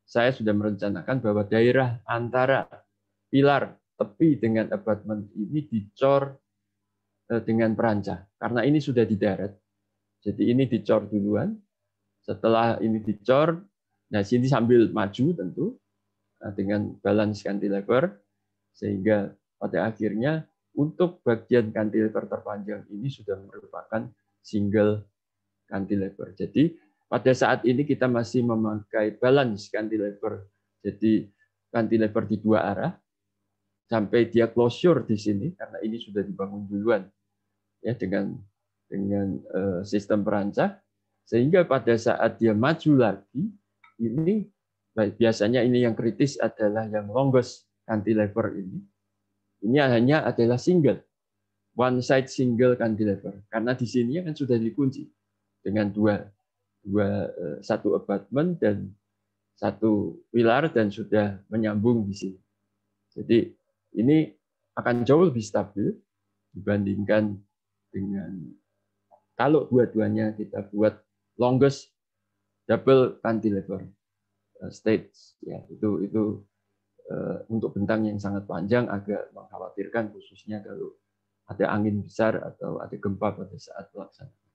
saya sudah merencanakan bahwa daerah antara pilar tepi dengan abutment ini dicor eh, dengan perancah Karena ini sudah di darat. Jadi ini dicor duluan. Setelah ini dicor, nah sini sambil maju tentu eh, dengan balance cantilever sehingga pada akhirnya untuk bagian cantilever terpanjang ini sudah merupakan single cantilever. Jadi pada saat ini kita masih memakai balance cantilever. Jadi cantilever di dua arah sampai dia closure di sini karena ini sudah dibangun duluan ya dengan dengan eh, sistem perancah sehingga pada saat dia maju lagi ini biasanya ini yang kritis adalah yang longest cantilever ini ini hanya adalah single one side single cantilever karena di sini kan sudah dikunci dengan dua dua eh, satu apartemen dan satu pilar dan sudah menyambung di sini. Jadi ini akan jauh lebih stabil dibandingkan dengan kalau dua-duanya kita buat longest double cantilever eh, stage ya itu itu eh, untuk bentang yang sangat panjang agak mengkhawatirkan khususnya kalau ada angin besar atau ada gempa pada saat pelaksanaan.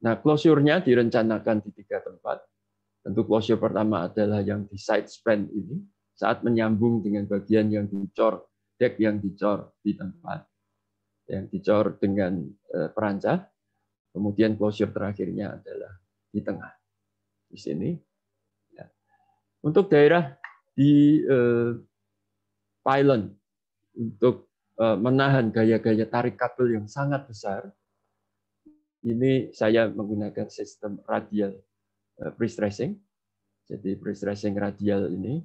Nah, closure-nya direncanakan di tiga tempat. Tentu closure pertama adalah yang di side span ini, saat menyambung dengan bagian yang dicor, deck yang dicor di tempat, yang dicor dengan eh, perancah. Kemudian closure terakhirnya adalah di tengah, di sini. Ya. Untuk daerah di eh, pylon, untuk eh, menahan gaya-gaya tarik kabel yang sangat besar, ini saya menggunakan sistem radial eh, pre-stressing. Jadi pre-stressing radial ini.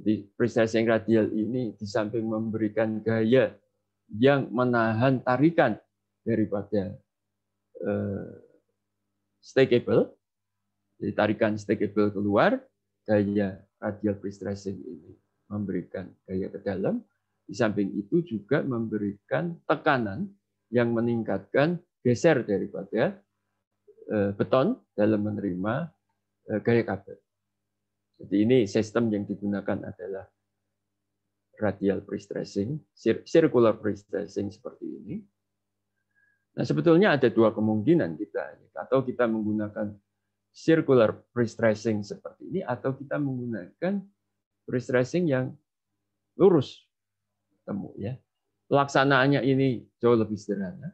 Jadi pre-stressing radial ini di samping memberikan gaya yang menahan tarikan daripada eh, stay cable, jadi tarikan stay cable keluar, gaya radial pre-stressing ini memberikan gaya ke dalam. Di samping itu juga memberikan tekanan yang meningkatkan geser daripada eh, beton dalam menerima eh, gaya kabel. Jadi ini sistem yang digunakan adalah radial pre-stressing, circular pre-stressing seperti ini. Nah, sebetulnya ada dua kemungkinan kita, atau kita menggunakan circular pre-stressing seperti ini, atau kita menggunakan pre-stressing yang lurus temu ya. Pelaksanaannya ini jauh lebih sederhana.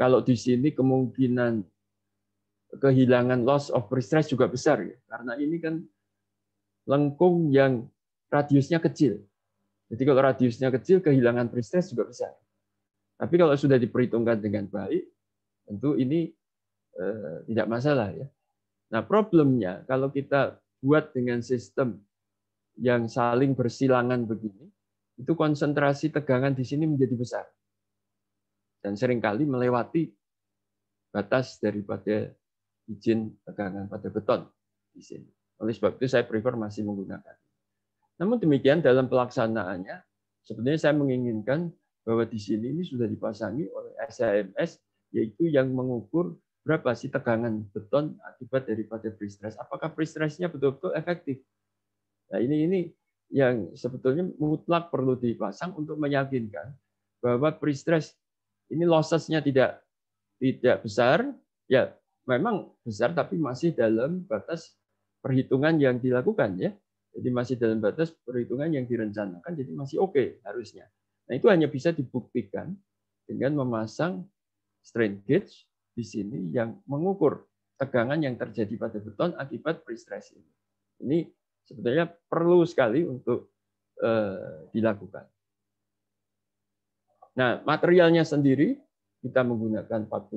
Kalau di sini kemungkinan kehilangan loss of free juga besar ya. Karena ini kan lengkung yang radiusnya kecil. Jadi kalau radiusnya kecil, kehilangan free juga besar. Tapi kalau sudah diperhitungkan dengan baik, tentu ini eh, tidak masalah ya. Nah problemnya kalau kita buat dengan sistem yang saling bersilangan begini, itu konsentrasi tegangan di sini menjadi besar dan seringkali melewati batas daripada izin tegangan pada beton di sini. Oleh sebab itu saya prefer masih menggunakan. Namun demikian dalam pelaksanaannya sebenarnya saya menginginkan bahwa di sini ini sudah dipasangi oleh SIMS, yaitu yang mengukur berapa sih tegangan beton akibat daripada pre-stress. Apakah pre-stressnya betul-betul efektif? Nah, ini ini yang sebetulnya mutlak perlu dipasang untuk meyakinkan bahwa pre-stress ini lossesnya tidak tidak besar, ya memang besar tapi masih dalam batas perhitungan yang dilakukan ya. Jadi masih dalam batas perhitungan yang direncanakan, jadi masih oke okay, harusnya. Nah itu hanya bisa dibuktikan dengan memasang strain gauge di sini yang mengukur tegangan yang terjadi pada beton akibat pre-stress ini. Ini sebetulnya perlu sekali untuk eh, dilakukan. Nah, materialnya sendiri kita menggunakan 45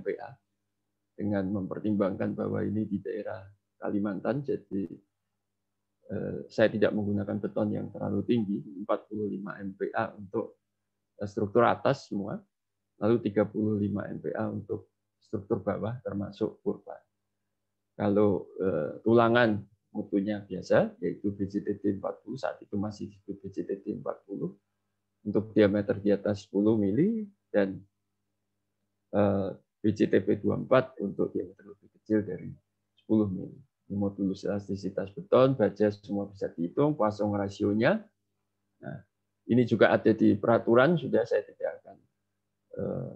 MPa dengan mempertimbangkan bahwa ini di daerah Kalimantan, jadi eh, saya tidak menggunakan beton yang terlalu tinggi, 45 MPa untuk eh, struktur atas semua, lalu 35 MPa untuk struktur bawah termasuk kurva. Kalau eh, tulangan mutunya biasa, yaitu BCTT 40, saat itu masih disebut BCTT 40, untuk diameter di atas 10 mili dan eh, BCTP24 untuk diameter lebih kecil dari 10 mili. Ini modulus elastisitas beton, baja semua bisa dihitung, pasong rasionya. Nah, ini juga ada di peraturan, sudah saya tidak akan eh,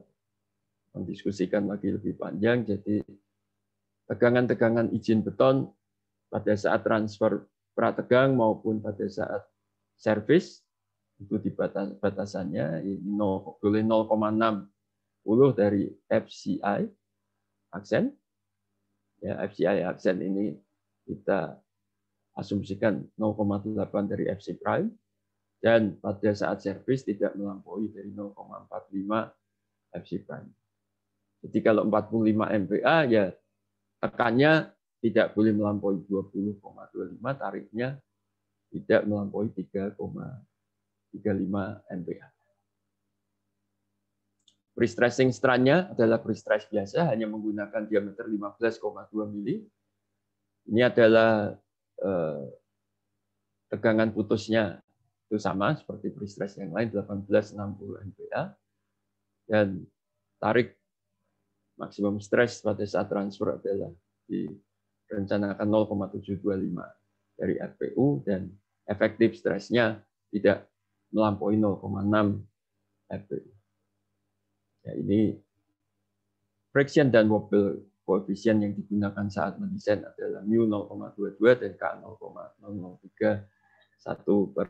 mendiskusikan lagi lebih panjang. Jadi tegangan-tegangan izin beton pada saat transfer prategang maupun pada saat servis itu di batasannya dibatasannya boleh 0,6 puluh dari FCI aksen ya FCI aksen ini kita asumsikan 0,8 dari FC prime dan pada saat servis tidak melampaui dari 0,45 FC prime. Jadi kalau 45 MPa ya tekannya tidak boleh melampaui 20,25 tarifnya tidak melampaui 3, 35 MPa. Pre-stressing strandnya adalah pre-stress biasa, hanya menggunakan diameter 15,2 mm. Ini adalah eh, tegangan putusnya itu sama seperti pre-stress yang lain 1860 MPa. Dan tarik maksimum stress pada saat transfer adalah direncanakan 0,725 dari RPU dan efektif stresnya tidak melampaui 0,6 RPU. Ya, ini friction dan wobble koefisien yang digunakan saat mendesain adalah mu 0,22 dan k 0,003 satu per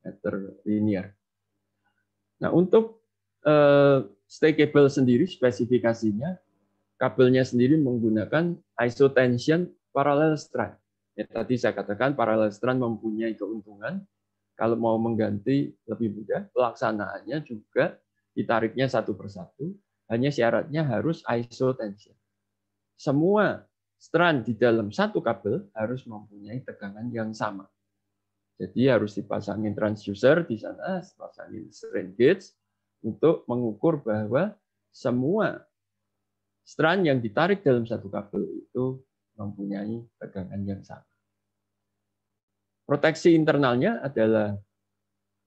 meter linear. Nah, untuk uh, eh, stay cable sendiri spesifikasinya kabelnya sendiri menggunakan isotension parallel strand. Ya, tadi saya katakan parallel strand mempunyai keuntungan kalau mau mengganti lebih mudah, pelaksanaannya juga ditariknya satu persatu, hanya syaratnya harus ISO tension. Semua strand di dalam satu kabel harus mempunyai tegangan yang sama. Jadi harus dipasangin transducer di sana, pasangin strain gauge untuk mengukur bahwa semua strand yang ditarik dalam satu kabel itu mempunyai tegangan yang sama. Proteksi internalnya adalah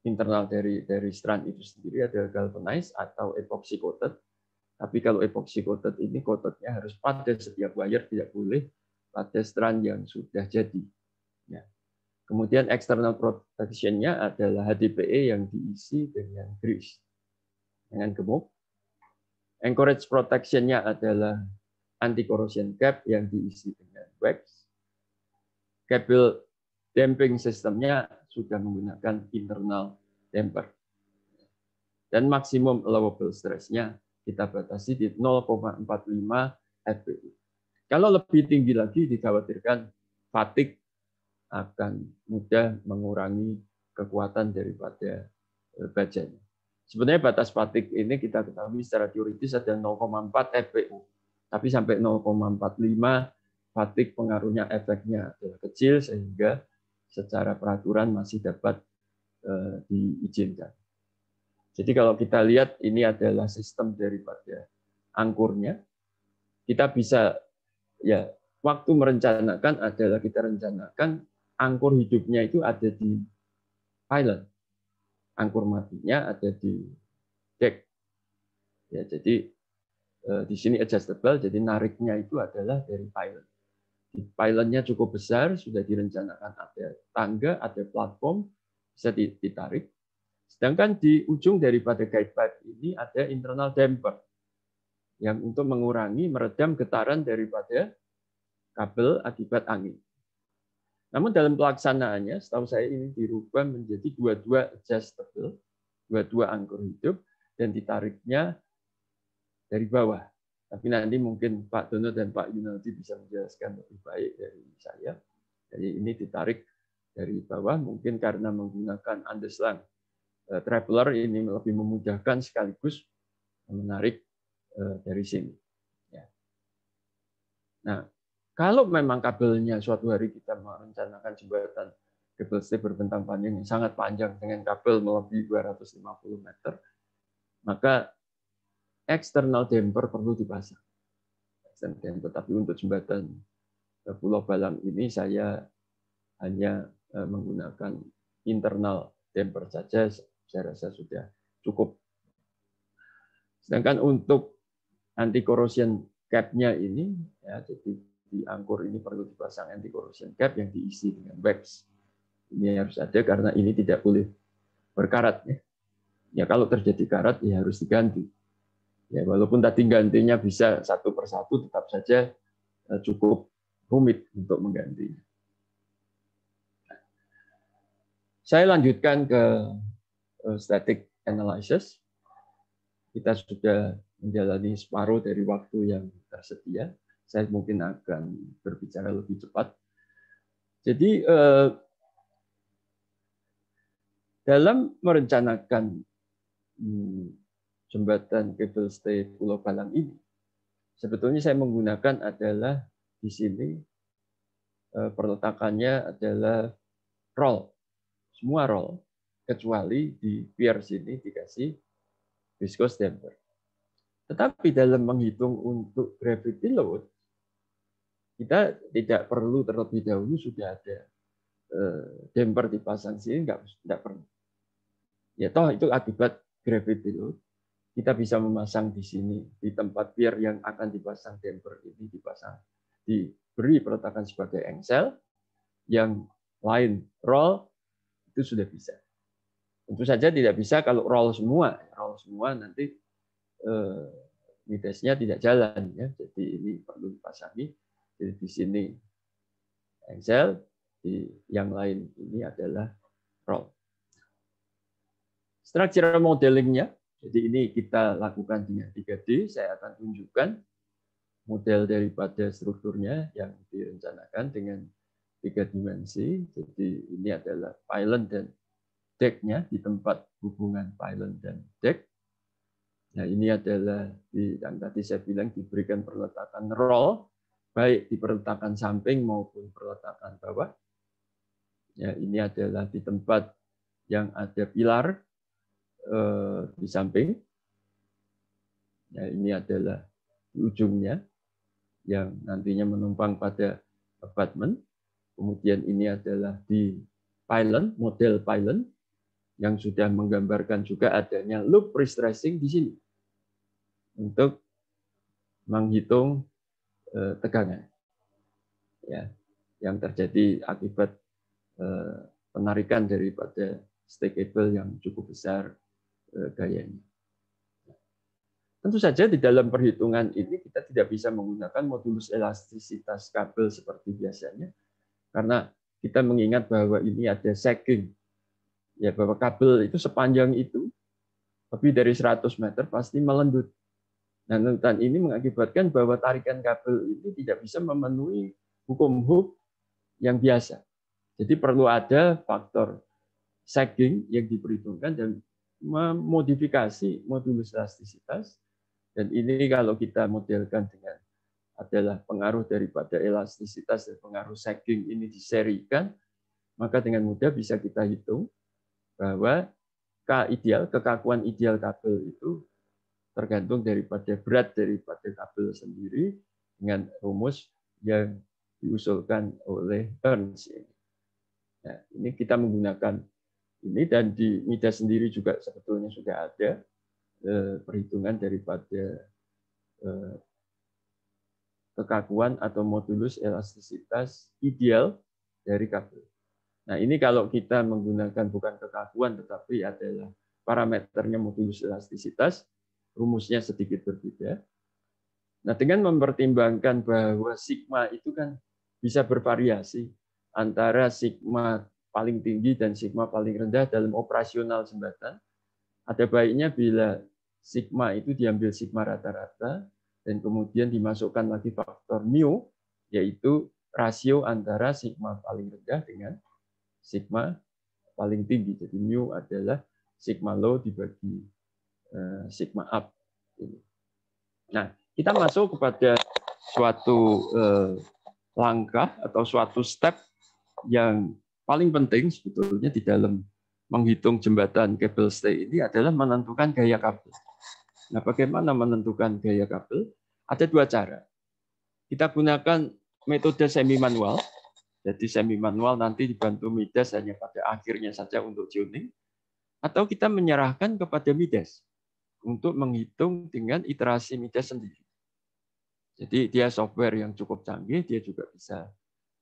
internal dari dari strand itu sendiri adalah galvanized atau epoxy coated. Tapi kalau epoxy coated ini coatednya harus pada setiap wire, tidak boleh pada strand yang sudah jadi. Ya. Kemudian external protectionnya adalah HDPE yang diisi dengan grease, dengan gemuk. Encourage protectionnya adalah anti corrosion cap yang diisi dengan wax. Cable damping sistemnya sudah menggunakan internal damper. Dan maksimum allowable stress-nya kita batasi di 0,45 FPU. Kalau lebih tinggi lagi dikhawatirkan fatik akan mudah mengurangi kekuatan daripada e, bajanya. Sebenarnya batas fatik ini kita ketahui secara teoritis ada 0,4 FPU. Tapi sampai 0,45 fatik pengaruhnya efeknya adalah kecil sehingga secara peraturan masih dapat eh, diizinkan. Jadi kalau kita lihat ini adalah sistem daripada angkurnya, kita bisa ya waktu merencanakan adalah kita rencanakan angkur hidupnya itu ada di pilot, angkur matinya ada di deck. Ya jadi eh, di sini adjustable, jadi nariknya itu adalah dari pilot. Pilotnya cukup besar, sudah direncanakan ada tangga, ada platform, bisa ditarik. Sedangkan di ujung daripada guide pipe ini ada internal damper yang untuk mengurangi meredam getaran daripada kabel akibat angin. Namun dalam pelaksanaannya, setahu saya ini dirubah menjadi dua-dua adjustable, dua-dua angkur hidup, dan ditariknya dari bawah tapi nanti mungkin Pak Dono dan Pak Yunaldi bisa menjelaskan lebih baik dari saya. Jadi ini ditarik dari bawah, mungkin karena menggunakan underslang eh, traveler ini lebih memudahkan sekaligus menarik eh, dari sini. Ya. Nah, kalau memang kabelnya suatu hari kita merencanakan jembatan kabel stay berbentang panjang yang sangat panjang dengan kabel melebihi 250 meter, maka external damper perlu dipasang. External damper, tapi untuk jembatan nah, Pulau Balam ini saya hanya eh, menggunakan internal damper saja, saya rasa sudah cukup. Sedangkan untuk anti corrosion cap-nya ini, ya, jadi di angkur ini perlu dipasang anti corrosion cap yang diisi dengan wax. Ini harus ada karena ini tidak boleh berkarat. ya, ya kalau terjadi karat ya harus diganti Ya, walaupun tadi gantinya bisa satu persatu, tetap saja eh, cukup rumit untuk menggantinya. Saya lanjutkan ke eh, static analysis. Kita sudah menjalani separuh dari waktu yang tersedia. Saya mungkin akan berbicara lebih cepat. Jadi eh, dalam merencanakan hmm, jembatan cable stay Pulau Palang ini sebetulnya saya menggunakan adalah di sini e, perletakannya adalah roll semua roll kecuali di pier sini dikasih viscous damper. Tetapi dalam menghitung untuk gravity load kita tidak perlu terlebih dahulu sudah ada e, damper dipasang sini nggak nggak perlu. Ya toh itu akibat gravity load kita bisa memasang di sini, di tempat pier yang akan dipasang damper ini dipasang, diberi peletakan sebagai engsel, yang lain roll, itu sudah bisa. Tentu saja tidak bisa kalau roll semua, roll semua nanti midasnya eh, tidak jalan ya. Jadi ini perlu dipasangi. Jadi di sini engsel, di yang lain ini adalah roll. Structural modelingnya jadi ini kita lakukan dengan 3D. Saya akan tunjukkan model daripada strukturnya yang direncanakan dengan tiga dimensi. Jadi ini adalah pylon dan decknya di tempat hubungan pylon dan deck. Nah ini adalah di, yang tadi saya bilang diberikan perletakan roll baik di perletakan samping maupun perletakan bawah. Ya, ini adalah di tempat yang ada pilar Eh, di samping. Ya, ini adalah ujungnya yang nantinya menumpang pada apartment Kemudian ini adalah di pylon, model pylon, yang sudah menggambarkan juga adanya loop pre-stressing di sini untuk menghitung eh, tegangan ya yang terjadi akibat eh, penarikan daripada stake cable yang cukup besar Eh, gayanya. Tentu saja di dalam perhitungan ini kita tidak bisa menggunakan modulus elastisitas kabel seperti biasanya karena kita mengingat bahwa ini ada sagging. Ya bahwa kabel itu sepanjang itu lebih dari 100 meter pasti melendut. Nah, lendutan ini mengakibatkan bahwa tarikan kabel ini tidak bisa memenuhi hukum hook yang biasa. Jadi perlu ada faktor sagging yang diperhitungkan dan memodifikasi modulus elastisitas dan ini kalau kita modelkan dengan adalah pengaruh daripada elastisitas dan pengaruh sagging ini diserikan, maka dengan mudah bisa kita hitung bahwa K ideal, kekakuan ideal kabel itu tergantung daripada berat daripada kabel sendiri dengan rumus yang diusulkan oleh Ernst. Nah, ini kita menggunakan ini dan di MIDA sendiri juga sebetulnya sudah ada eh, perhitungan daripada eh, kekakuan atau modulus elastisitas ideal dari kabel. Nah, ini kalau kita menggunakan bukan kekakuan tetapi adalah parameternya modulus elastisitas, rumusnya sedikit berbeda. Nah, dengan mempertimbangkan bahwa sigma itu kan bisa bervariasi antara sigma paling tinggi dan sigma paling rendah dalam operasional jembatan. Ada baiknya bila sigma itu diambil sigma rata-rata dan kemudian dimasukkan lagi faktor mu yaitu rasio antara sigma paling rendah dengan sigma paling tinggi. Jadi mu adalah sigma low dibagi eh, sigma up. Nah, kita masuk kepada suatu eh, langkah atau suatu step yang paling penting sebetulnya di dalam menghitung jembatan kabel stay ini adalah menentukan gaya kabel. Nah, bagaimana menentukan gaya kabel? Ada dua cara. Kita gunakan metode semi manual. Jadi semi manual nanti dibantu Midas hanya pada akhirnya saja untuk tuning. Atau kita menyerahkan kepada Midas untuk menghitung dengan iterasi Midas sendiri. Jadi dia software yang cukup canggih, dia juga bisa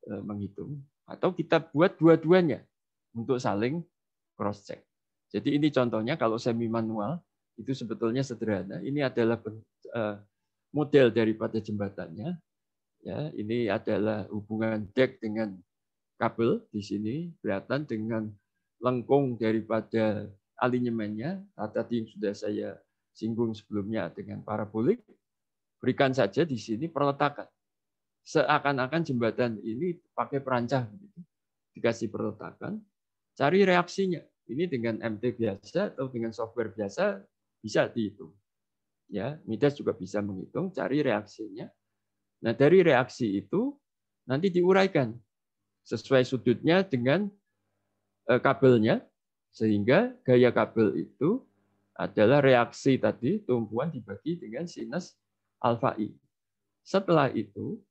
eh, menghitung. Atau kita buat dua-duanya untuk saling cross-check. Jadi ini contohnya kalau semi manual itu sebetulnya sederhana. Ini adalah eh, model daripada jembatannya. Ya, ini adalah hubungan deck dengan kabel di sini kelihatan dengan lengkung daripada alinyemennya. Tadi yang sudah saya singgung sebelumnya dengan parabolik. Berikan saja di sini perletakan seakan-akan jembatan ini pakai perancah gitu. Dikasih perletakan, cari reaksinya. Ini dengan MT biasa atau dengan software biasa bisa dihitung. Ya, Midas juga bisa menghitung cari reaksinya. Nah, dari reaksi itu nanti diuraikan sesuai sudutnya dengan eh, kabelnya sehingga gaya kabel itu adalah reaksi tadi tumpuan dibagi dengan sinus alfa i. Setelah itu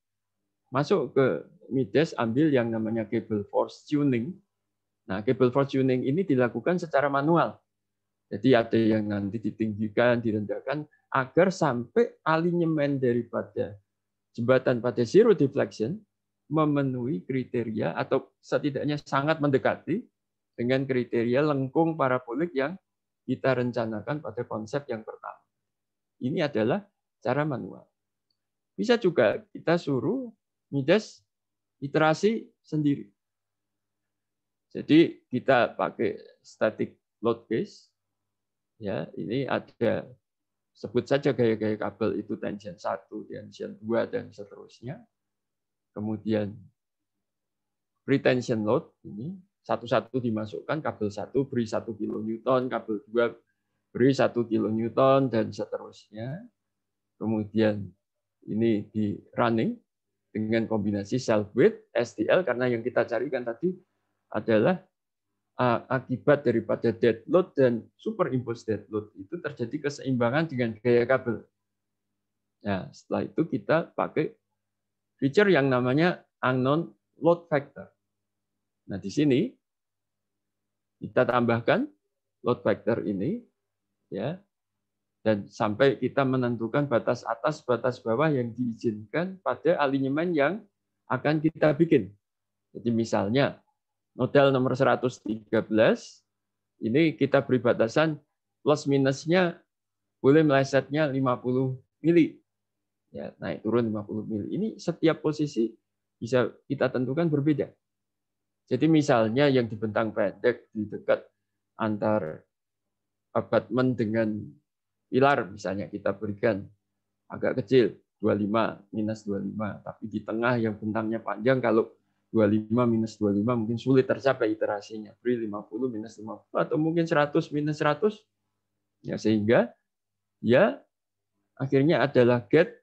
masuk ke MIDES ambil yang namanya cable force tuning. Nah, cable force tuning ini dilakukan secara manual. Jadi ada yang nanti ditinggikan, direndahkan agar sampai alinyemen daripada jembatan pada zero deflection memenuhi kriteria atau setidaknya sangat mendekati dengan kriteria lengkung parabolik yang kita rencanakan pada konsep yang pertama. Ini adalah cara manual. Bisa juga kita suruh midas iterasi sendiri. Jadi kita pakai static load case. Ya, ini ada sebut saja gaya-gaya kabel itu tension 1, tension 2 dan seterusnya. Kemudian pretension load ini satu-satu dimasukkan kabel 1 beri 1 kN, kabel 2 beri 1 kN dan seterusnya. Kemudian ini di running dengan kombinasi self weight SDL karena yang kita carikan tadi adalah uh, akibat daripada dead load dan superimposed dead load itu terjadi keseimbangan dengan gaya kabel. Nah, setelah itu kita pakai feature yang namanya unknown load factor. Nah, di sini kita tambahkan load factor ini ya dan sampai kita menentukan batas atas, batas bawah yang diizinkan pada alinyemen yang akan kita bikin. Jadi misalnya modal nomor 113 ini kita beri batasan plus minusnya boleh melesetnya 50 mili. Ya, naik turun 50 mili. Ini setiap posisi bisa kita tentukan berbeda. Jadi misalnya yang di bentang pendek di dekat antar abatmen dengan pilar misalnya kita berikan agak kecil 25 minus 25 tapi di tengah yang bentangnya panjang kalau 25 minus 25 mungkin sulit tercapai iterasinya beri 50 minus 50 atau mungkin 100 minus 100 ya sehingga ya akhirnya adalah get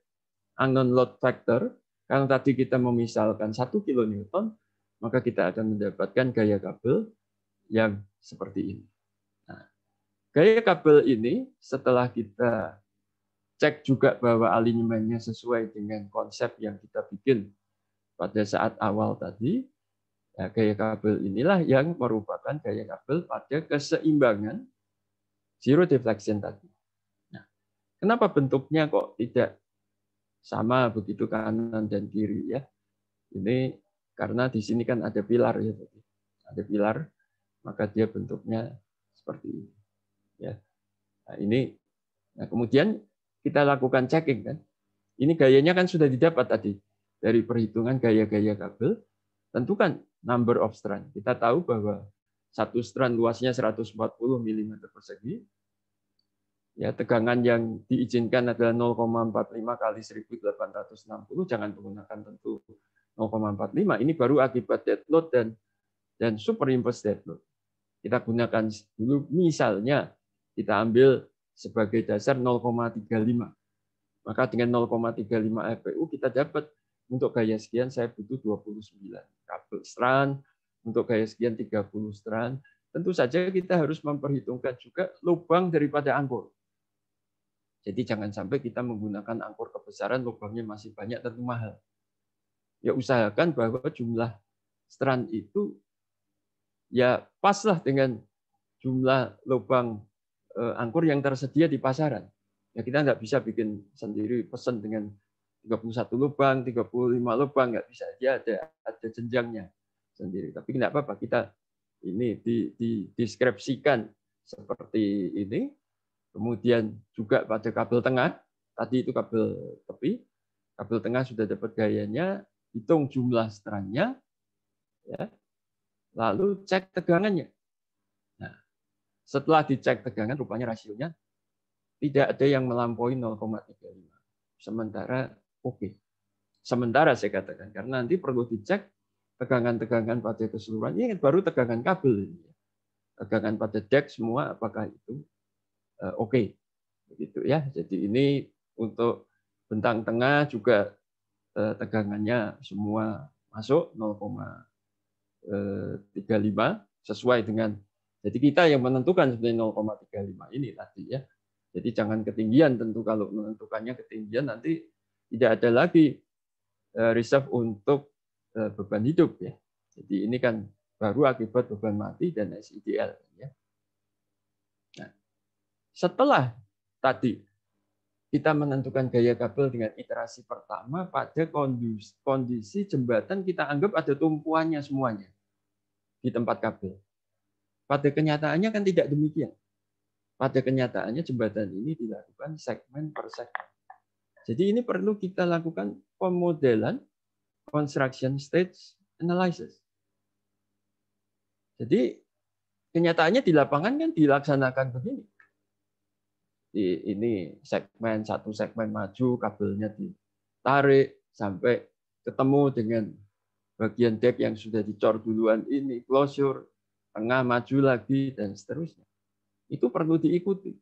unknown load factor karena tadi kita memisalkan 1 kilonewton maka kita akan mendapatkan gaya kabel yang seperti ini. Gaya kabel ini setelah kita cek juga bahwa alinyemennya sesuai dengan konsep yang kita bikin pada saat awal tadi, ya, gaya kabel inilah yang merupakan gaya kabel pada keseimbangan zero deflection tadi. Nah, kenapa bentuknya kok tidak sama begitu kanan dan kiri ya? Ini karena di sini kan ada pilar ya Ada pilar, maka dia bentuknya seperti ini. Ya. Nah, ini nah kemudian kita lakukan checking kan. Ini gayanya kan sudah didapat tadi dari perhitungan gaya-gaya kabel. Tentukan number of strand. Kita tahu bahwa satu strand luasnya 140 mm persegi. Ya, tegangan yang diizinkan adalah 0,45 kali 1860. Jangan menggunakan tentu 0,45. Ini baru akibat dead load dan dan superimposed dead load. Kita gunakan dulu misalnya kita ambil sebagai dasar 0,35. Maka dengan 0,35 FPU kita dapat untuk gaya sekian saya butuh 29 kabel strand, untuk gaya sekian 30 strand. Tentu saja kita harus memperhitungkan juga lubang daripada angkur. Jadi jangan sampai kita menggunakan angkur kebesaran lubangnya masih banyak tentu mahal. Ya usahakan bahwa jumlah strand itu ya paslah dengan jumlah lubang Eh, angkur yang tersedia di pasaran. Ya kita nggak bisa bikin sendiri pesan dengan 31 lubang, 35 lubang nggak bisa. Dia ada ada jenjangnya sendiri. Tapi nggak apa-apa kita ini di, di, deskripsikan seperti ini. Kemudian juga pada kabel tengah, tadi itu kabel tepi, kabel tengah sudah dapat gayanya, hitung jumlah strandnya, ya, lalu cek tegangannya. Setelah dicek tegangan, rupanya rasionya tidak ada yang melampaui 0,35. Sementara oke. Okay. Sementara saya katakan, karena nanti perlu dicek tegangan-tegangan pada keseluruhan. Ini baru tegangan kabel. Tegangan pada deck semua apakah itu eh, oke. Okay. Begitu ya. Jadi ini untuk bentang tengah juga eh, tegangannya semua masuk 0,35 eh, sesuai dengan jadi kita yang menentukan sebenarnya 0,35 ini tadi ya. Jadi jangan ketinggian tentu kalau menentukannya ketinggian nanti tidak ada lagi eh, reserve untuk eh, beban hidup ya. Jadi ini kan baru akibat beban mati dan SIDL ya. Nah, setelah tadi kita menentukan gaya kabel dengan iterasi pertama pada kondisi, kondisi jembatan kita anggap ada tumpuannya semuanya di tempat kabel. Pada kenyataannya kan tidak demikian. Pada kenyataannya jembatan ini dilakukan segmen per segmen. Jadi ini perlu kita lakukan pemodelan construction stage analysis. Jadi kenyataannya di lapangan kan dilaksanakan begini. Di, ini segmen satu segmen maju kabelnya ditarik sampai ketemu dengan bagian deck yang sudah dicor duluan ini closure tengah maju lagi dan seterusnya. Itu perlu diikuti.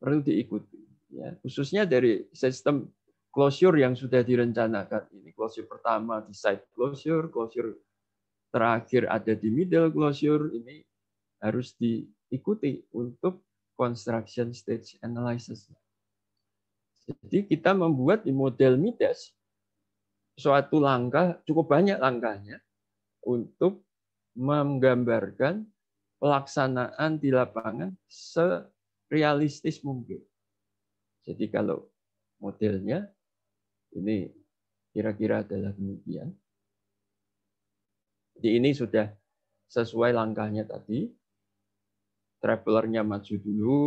Perlu diikuti ya, khususnya dari sistem closure yang sudah direncanakan ini. Closure pertama di side closure, closure terakhir ada di middle closure ini harus diikuti untuk construction stage analysis. Jadi kita membuat di model MIDAS suatu langkah, cukup banyak langkahnya untuk menggambarkan pelaksanaan di lapangan serealistis mungkin. Jadi kalau modelnya ini kira-kira adalah demikian. Jadi ini sudah sesuai langkahnya tadi. Travelernya maju dulu,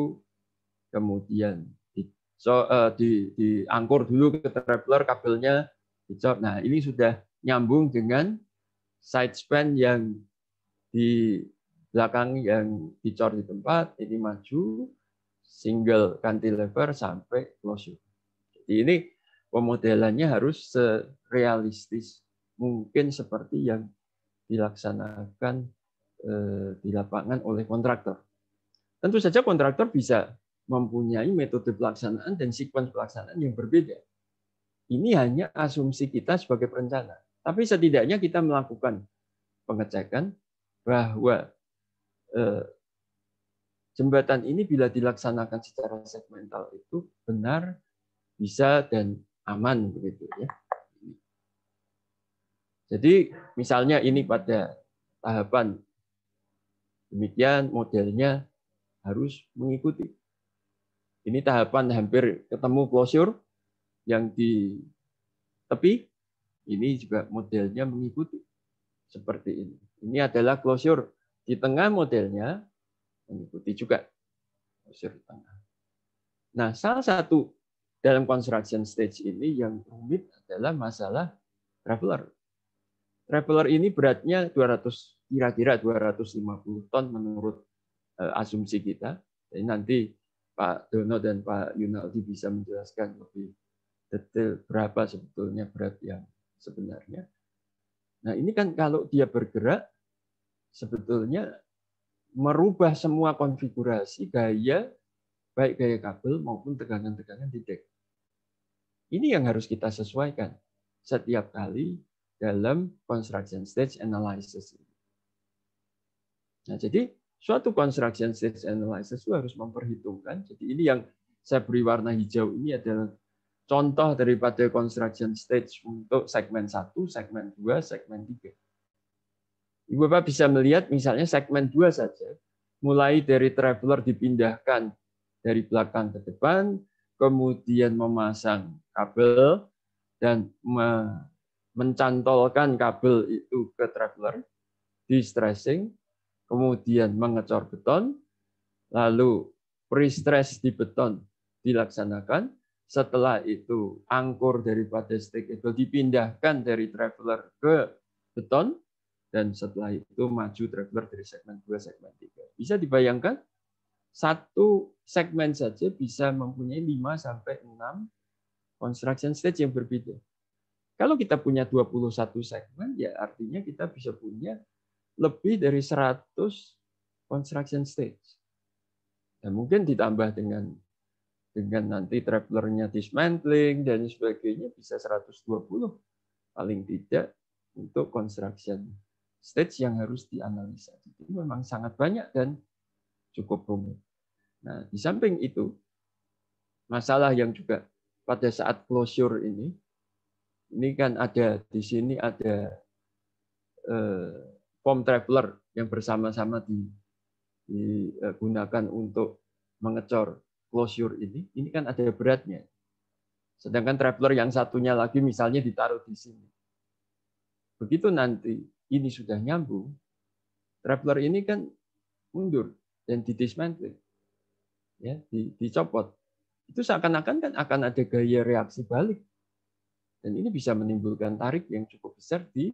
kemudian di, so, uh, di, diangkur dulu ke traveler kabelnya dicor. Nah ini sudah nyambung dengan side span yang di belakang yang dicor di tempat, ini maju, single cantilever sampai closure. Jadi ini pemodelannya harus serealistis mungkin seperti yang dilaksanakan eh, di lapangan oleh kontraktor. Tentu saja kontraktor bisa mempunyai metode pelaksanaan dan sekuens pelaksanaan yang berbeda. Ini hanya asumsi kita sebagai perencana. Tapi setidaknya kita melakukan pengecekan, bahwa eh, jembatan ini bila dilaksanakan secara segmental itu benar, bisa dan aman begitu ya. Jadi misalnya ini pada tahapan demikian modelnya harus mengikuti. Ini tahapan hampir ketemu closure yang di tepi ini juga modelnya mengikuti seperti ini. Ini adalah closure di tengah modelnya mengikuti juga closure di tengah. Nah, salah satu dalam construction stage ini yang rumit adalah masalah traveler. Traveler ini beratnya 200 kira-kira 250 ton menurut eh, asumsi kita. Jadi nanti Pak Dono dan Pak Yunaldi bisa menjelaskan lebih detail berapa sebetulnya berat yang sebenarnya. Nah ini kan kalau dia bergerak sebetulnya merubah semua konfigurasi gaya baik gaya kabel maupun tegangan-tegangan di deck. Ini yang harus kita sesuaikan setiap kali dalam construction stage analysis. Nah, jadi suatu construction stage analysis itu harus memperhitungkan. Jadi ini yang saya beri warna hijau ini adalah contoh daripada construction stage untuk segmen 1, segmen 2, segmen 3. Ibu Bapak bisa melihat misalnya segmen 2 saja, mulai dari traveler dipindahkan dari belakang ke depan, kemudian memasang kabel dan mencantolkan kabel itu ke traveler, distressing, kemudian mengecor beton, lalu pre-stress di beton dilaksanakan, setelah itu angkur daripada stake itu dipindahkan dari traveler ke beton, dan setelah itu maju traveler dari segmen 2 segmen 3. Bisa dibayangkan satu segmen saja bisa mempunyai 5 sampai 6 construction stage yang berbeda. Kalau kita punya 21 segmen ya artinya kita bisa punya lebih dari 100 construction stage. Dan mungkin ditambah dengan dengan nanti travelernya dismantling dan sebagainya bisa 120 paling tidak untuk construction stage yang harus dianalisa. Jadi memang sangat banyak dan cukup rumit. Nah, di samping itu, masalah yang juga pada saat closure ini, ini kan ada di sini ada eh, form traveler yang bersama-sama digunakan untuk mengecor closure ini, ini kan ada beratnya. Sedangkan traveler yang satunya lagi misalnya ditaruh di sini. Begitu nanti ini sudah nyambung, traveler ini kan mundur dan didismantle, ya, dicopot. Itu seakan-akan kan akan ada gaya reaksi balik. Dan ini bisa menimbulkan tarik yang cukup besar di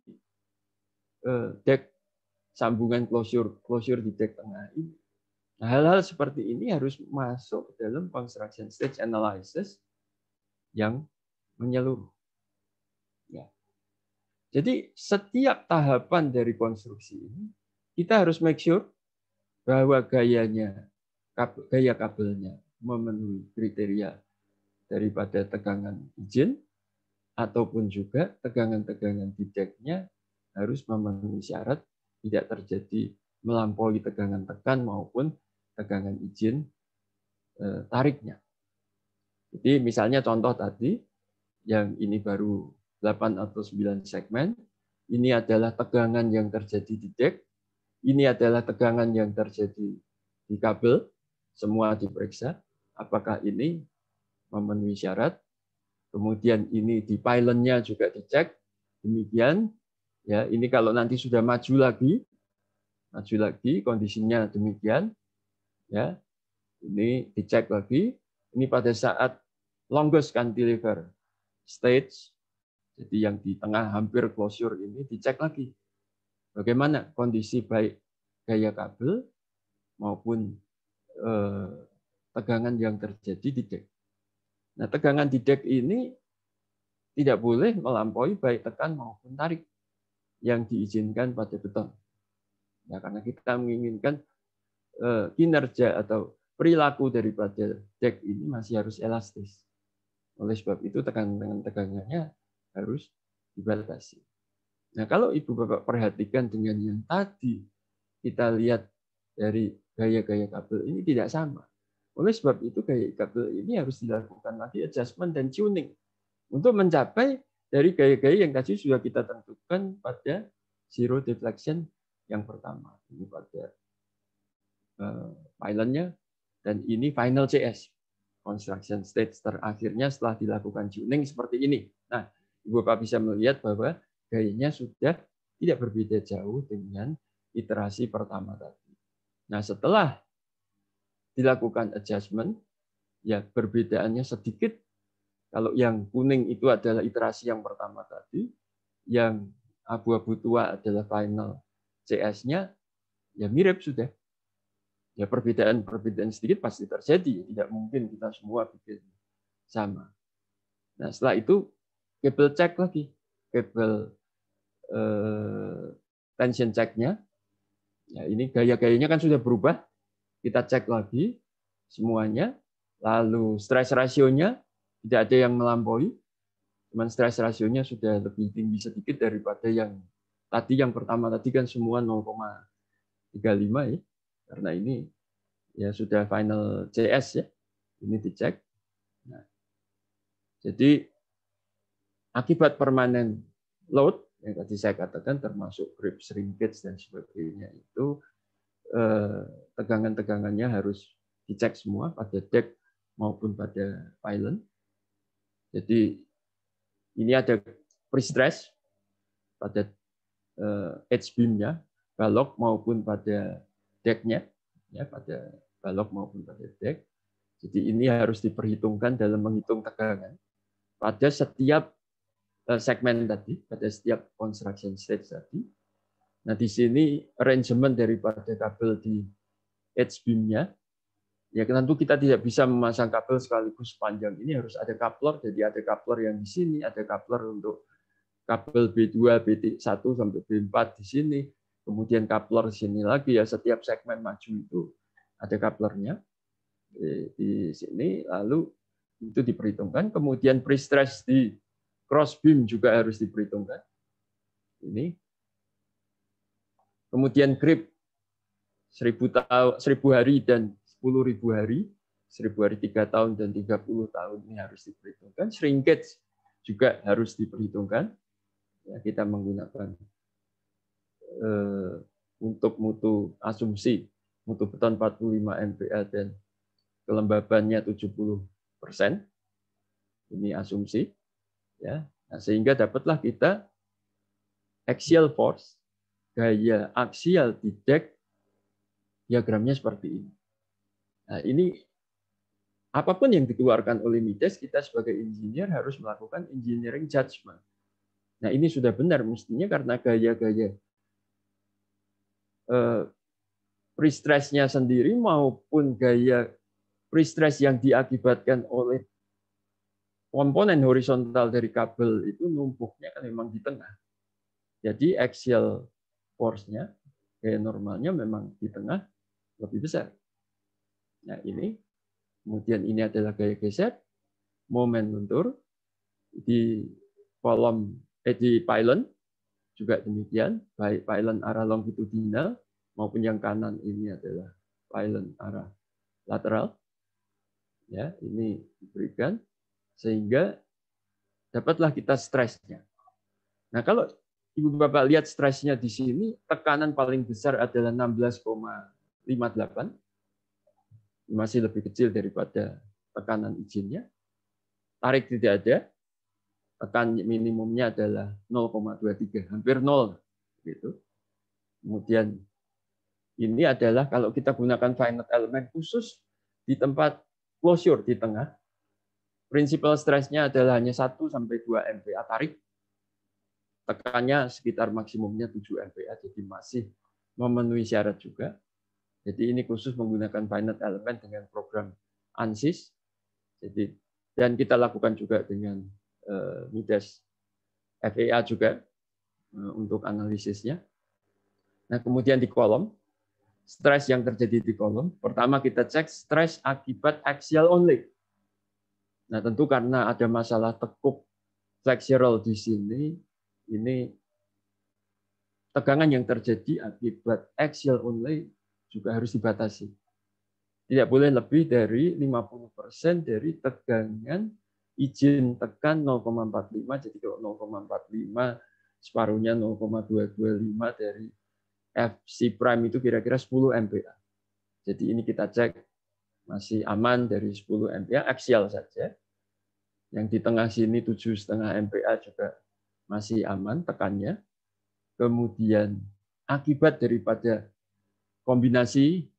eh, deck sambungan closure closure di deck tengah ini. Nah, hal-hal seperti ini harus masuk dalam construction stage analysis yang menyeluruh. Jadi setiap tahapan dari konstruksi ini kita harus make sure bahwa gayanya gaya kabelnya memenuhi kriteria daripada tegangan izin ataupun juga tegangan-tegangan di harus memenuhi syarat tidak terjadi melampaui tegangan tekan maupun tegangan izin e, tariknya. Jadi misalnya contoh tadi yang ini baru 8 atau 9 segmen. Ini adalah tegangan yang terjadi di jack. Ini adalah tegangan yang terjadi di kabel. Semua diperiksa. Apakah ini memenuhi syarat. Kemudian ini di pylonnya juga dicek. Demikian. ya Ini kalau nanti sudah maju lagi. Maju lagi, kondisinya demikian. ya Ini dicek lagi. Ini pada saat longest cantilever stage jadi yang di tengah hampir closure ini dicek lagi. Bagaimana kondisi baik gaya kabel maupun eh, tegangan yang terjadi di deck. Nah, tegangan di deck ini tidak boleh melampaui baik tekan maupun tarik yang diizinkan pada beton. Ya, karena kita menginginkan eh, kinerja atau perilaku daripada deck ini masih harus elastis. Oleh sebab itu tekan dengan tegangannya harus dibatasi. Nah, kalau Ibu Bapak perhatikan dengan yang tadi kita lihat dari gaya-gaya kabel ini tidak sama. Oleh sebab itu gaya kabel ini harus dilakukan lagi adjustment dan tuning untuk mencapai dari gaya-gaya yang tadi sudah kita tentukan pada zero deflection yang pertama. Ini pada eh, dan ini final CS construction stage terakhirnya setelah dilakukan tuning seperti ini. Nah, Ibu Bapak bisa melihat bahwa gayanya sudah tidak berbeda jauh dengan iterasi pertama tadi. Nah, setelah dilakukan adjustment, ya perbedaannya sedikit. Kalau yang kuning itu adalah iterasi yang pertama tadi, yang abu-abu tua adalah final CS-nya, ya mirip sudah. Ya perbedaan-perbedaan sedikit pasti terjadi, tidak mungkin kita semua bikin sama. Nah, setelah itu kabel cek lagi kabel eh, tension checknya ya ini gaya-gayanya kan sudah berubah kita cek lagi semuanya lalu stress rasionya tidak ada yang melampaui cuman stress rasionya sudah lebih tinggi sedikit daripada yang tadi yang pertama tadi kan semua 0,35 ya karena ini ya sudah final CS ya ini dicek nah, jadi Akibat permanen load yang tadi saya katakan termasuk grip shrinkage dan sebagainya itu eh, tegangan-tegangannya harus dicek semua pada deck maupun pada pylon. Jadi ini ada pre-stress pada eh, edge beamnya balok maupun pada decknya, ya pada balok maupun pada deck. Jadi ini harus diperhitungkan dalam menghitung tegangan pada setiap Eh, segmen tadi pada setiap construction stage tadi. Nah di sini arrangement daripada kabel di edge beamnya ya tentu kita tidak bisa memasang kabel sekaligus panjang ini harus ada coupler jadi ada coupler yang di sini ada coupler untuk kabel B2 B1 sampai B4 di sini kemudian coupler di sini lagi ya setiap segmen maju itu ada couplernya eh, di sini lalu itu diperhitungkan kemudian pre-stress di Cross beam juga harus diperhitungkan. Ini. Kemudian grip 1000 tahun 1000 hari dan 10.000 hari, 1000 hari 3 tahun dan 30 tahun ini harus diperhitungkan. Shrinkage juga harus diperhitungkan. Ya, kita menggunakan eh, untuk mutu asumsi mutu beton 45 MPa dan kelembabannya 70 persen. Ini asumsi ya nah, sehingga dapatlah kita axial force gaya axial di deck diagramnya seperti ini nah ini apapun yang dikeluarkan oleh mites kita sebagai engineer harus melakukan engineering judgment nah ini sudah benar mestinya karena gaya-gaya eh, pre-stressnya sendiri maupun gaya pre-stress yang diakibatkan oleh komponen horizontal dari kabel itu numpuknya kan memang di tengah. Jadi axial force-nya gaya normalnya memang di tengah lebih besar. Nah, ini kemudian ini adalah gaya geser, momen luntur di kolom eh, di pylon juga demikian, baik pylon arah longitudinal maupun yang kanan ini adalah pylon arah lateral. Ya, ini diberikan sehingga dapatlah kita stresnya. Nah, kalau Ibu Bapak lihat stresnya di sini, tekanan paling besar adalah 16,58. Masih lebih kecil daripada tekanan izinnya. Tarik tidak ada. Tekan minimumnya adalah 0,23, hampir 0 gitu. Kemudian ini adalah kalau kita gunakan finite element khusus di tempat closure di tengah Prinsipal stresnya adalah hanya 1 sampai 2 MPa tarik. Tekannya sekitar maksimumnya 7 MPa, jadi masih memenuhi syarat juga. Jadi ini khusus menggunakan finite element dengan program ANSYS. Jadi dan kita lakukan juga dengan uh, MIDAS FEA juga eh, untuk analisisnya. Nah, kemudian di kolom stres yang terjadi di kolom, pertama kita cek stres akibat axial only Nah, tentu karena ada masalah tekuk flexural di sini, ini tegangan yang terjadi akibat axial only juga harus dibatasi. Tidak boleh lebih dari 50% dari tegangan izin tekan 0,45, jadi kalau 0,45 separuhnya 0,225 dari FC prime itu kira-kira 10 MPa. Jadi ini kita cek masih aman dari 10 MPa aksial saja. Yang di tengah sini 7,5 MPa juga masih aman tekannya. Kemudian akibat daripada kombinasi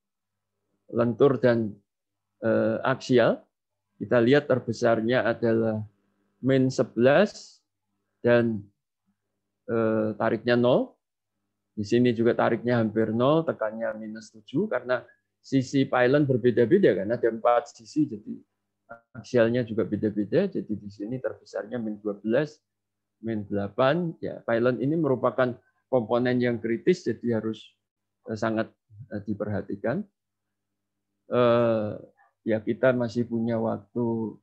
lentur dan eh, aksial, kita lihat terbesarnya adalah min 11 dan eh, tariknya 0. Di sini juga tariknya hampir 0, tekannya minus 7 karena sisi pylon berbeda-beda karena ada empat sisi jadi axialnya juga beda-beda jadi di sini terbesarnya min 12 min 8 ya pylon ini merupakan komponen yang kritis jadi harus eh, sangat eh, diperhatikan eh, ya kita masih punya waktu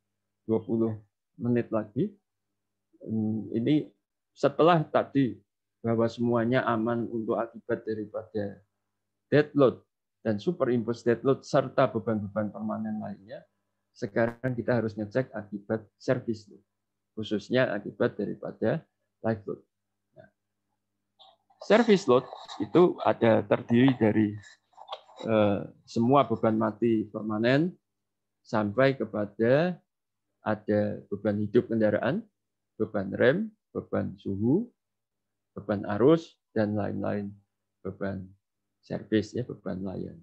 20 menit lagi hmm, ini setelah tadi bahwa semuanya aman untuk akibat daripada dead load dan superimposed dead load serta beban-beban permanen lainnya, sekarang kita harus ngecek akibat service load, khususnya akibat daripada live load. Nah, service load itu ada terdiri dari eh, semua beban mati permanen sampai kepada ada beban hidup kendaraan, beban rem, beban suhu, beban arus, dan lain-lain beban service ya beban layan.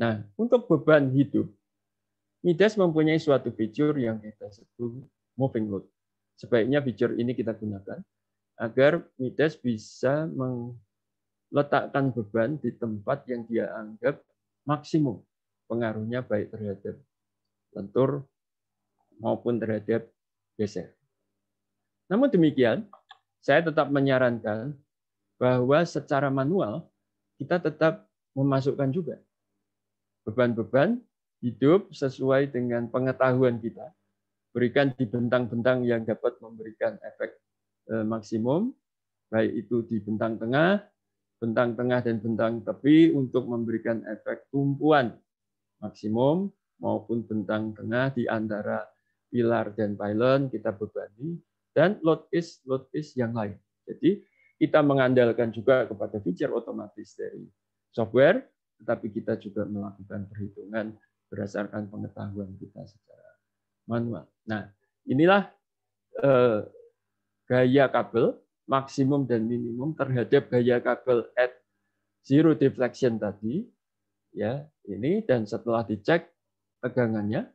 Nah, untuk beban hidup, Midas mempunyai suatu fitur yang kita sebut moving load. Sebaiknya fitur ini kita gunakan agar Midas bisa meletakkan beban di tempat yang dia anggap maksimum pengaruhnya baik terhadap lentur maupun terhadap geser. Namun demikian, saya tetap menyarankan bahwa secara manual kita tetap memasukkan juga beban-beban hidup sesuai dengan pengetahuan kita. Berikan di bentang-bentang yang dapat memberikan efek eh, maksimum, baik itu di bentang tengah, bentang tengah dan bentang tepi untuk memberikan efek tumpuan maksimum maupun bentang tengah di antara pilar dan pylon kita bebani dan load is load is yang lain. Jadi kita mengandalkan juga kepada fitur otomatis dari software, tetapi kita juga melakukan perhitungan berdasarkan pengetahuan kita secara manual. Nah, inilah eh, gaya kabel maksimum dan minimum terhadap gaya kabel at zero deflection tadi ya ini dan setelah dicek tegangannya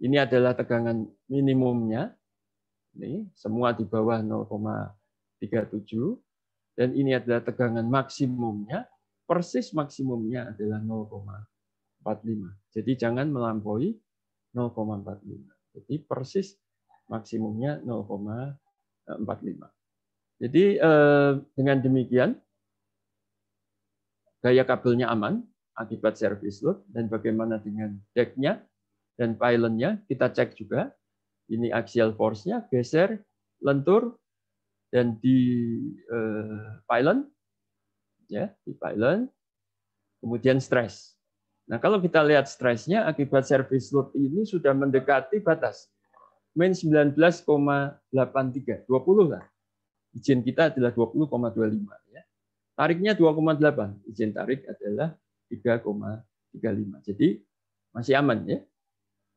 ini adalah tegangan minimumnya ini semua di bawah 37 dan ini adalah tegangan maksimumnya, persis maksimumnya adalah 0,45. Jadi jangan melampaui 0,45. Jadi persis maksimumnya 0,45. Jadi eh, dengan demikian gaya kabelnya aman akibat service load dan bagaimana dengan decknya dan pylonnya kita cek juga ini axial force-nya geser lentur dan di uh, pylon ya di pylon kemudian stres nah kalau kita lihat stresnya akibat service load ini sudah mendekati batas min 19,83 20 lah izin kita adalah 20,25 ya tariknya 2,8 izin tarik adalah 3,35 jadi masih aman ya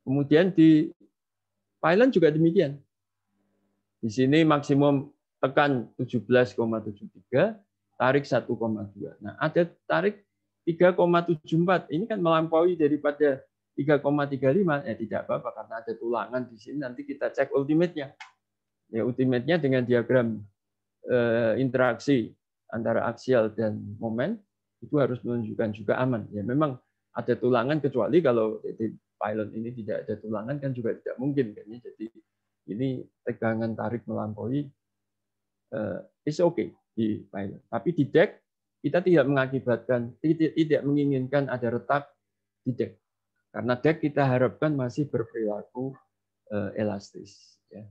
kemudian di pylon juga demikian di sini maksimum tekan 17,73, tarik 1,2. Nah, ada tarik 3,74. Ini kan melampaui daripada 3,35. Ya tidak apa-apa karena ada tulangan di sini nanti kita cek ultimate-nya. Ya ultimate-nya dengan diagram eh, interaksi antara aksial dan momen itu harus menunjukkan juga aman. Ya memang ada tulangan kecuali kalau di pilot ini tidak ada tulangan kan juga tidak mungkin kan ya. Jadi ini tegangan tarik melampaui Eh, it's okay di pilot. Tapi di deck kita tidak mengakibatkan tidak, menginginkan ada retak di deck. Karena deck kita harapkan masih berperilaku eh, elastis ya.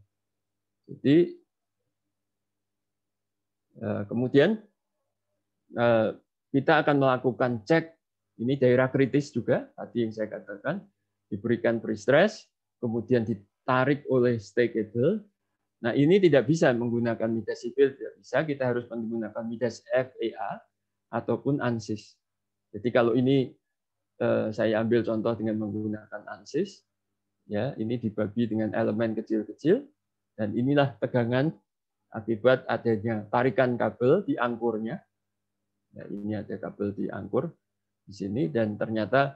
Jadi eh, kemudian kita akan melakukan cek ini daerah kritis juga tadi yang saya katakan diberikan pre-stress kemudian ditarik oleh stakeholder Nah, ini tidak bisa menggunakan Midas sipil, tidak bisa. Kita harus menggunakan Midas FEA ataupun ANSYS. Jadi kalau ini eh, saya ambil contoh dengan menggunakan ANSYS, ya ini dibagi dengan elemen kecil-kecil, dan inilah tegangan akibat adanya tarikan kabel di angkurnya. Ya, ini ada kabel di angkur di sini, dan ternyata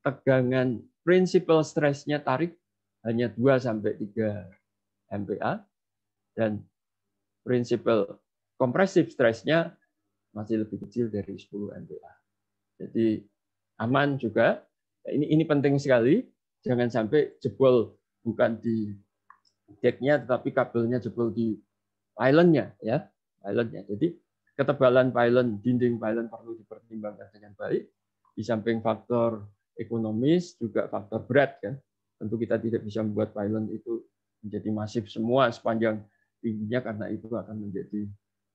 tegangan principal stressnya tarik hanya 2 sampai 3 MPA dan prinsipal kompresif stresnya masih lebih kecil dari 10 MPa. Jadi aman juga. Ini ini penting sekali. Jangan sampai jebol bukan di decknya tetapi kabelnya jebol di pylonnya ya pylonnya. Jadi ketebalan pylon, dinding pylon perlu dipertimbangkan dengan baik. Di samping faktor ekonomis juga faktor berat kan. Tentu kita tidak bisa membuat pylon itu menjadi masif semua sepanjang tingginya karena itu akan menjadi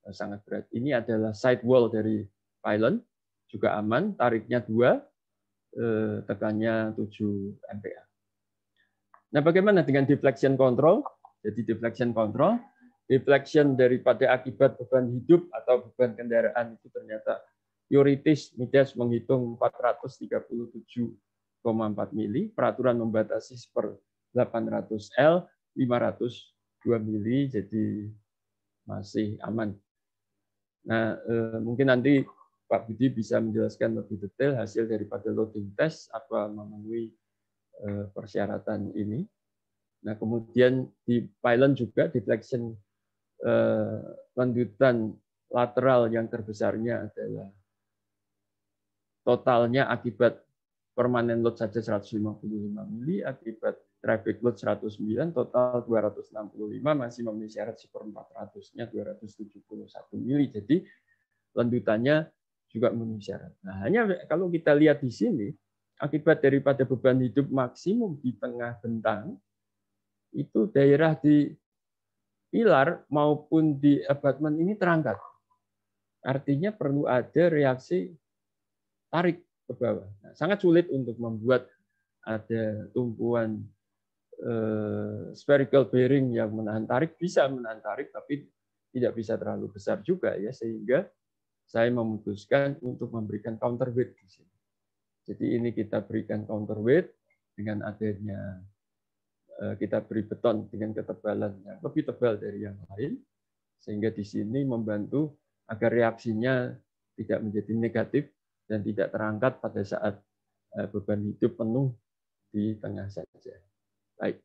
eh, sangat berat. Ini adalah side wall dari pylon, juga aman, tariknya dua, eh, tekannya 7 MPa. Nah, bagaimana dengan deflection control? Jadi deflection control, deflection daripada akibat beban hidup atau beban kendaraan itu ternyata teoritis Midas menghitung 437,4 mili, peraturan membatasi per 800 L, 502 mili jadi masih aman. Nah, eh, mungkin nanti Pak Budi bisa menjelaskan lebih detail hasil daripada loading test apa memenuhi eh, persyaratan ini. Nah, kemudian di pylon juga deflection eh, lanjutan lateral yang terbesarnya adalah totalnya akibat permanen load saja 155 mili akibat traffic load 109 total 265 masih memenuhi syarat seperempat ratusnya 271 mili jadi lendutannya juga memenuhi syarat. Nah, hanya kalau kita lihat di sini akibat daripada beban hidup maksimum di tengah bentang itu daerah di pilar maupun di abutment ini terangkat. Artinya perlu ada reaksi tarik ke bawah. Nah, sangat sulit untuk membuat ada tumpuan Eh, spherical bearing yang menahan tarik bisa menahan tarik tapi tidak bisa terlalu besar juga ya sehingga saya memutuskan untuk memberikan counterweight di sini. Jadi ini kita berikan counterweight dengan adanya eh, kita beri beton dengan ketebalan yang lebih tebal dari yang lain sehingga di sini membantu agar reaksinya tidak menjadi negatif dan tidak terangkat pada saat eh, beban hidup penuh di tengah saja. Baik.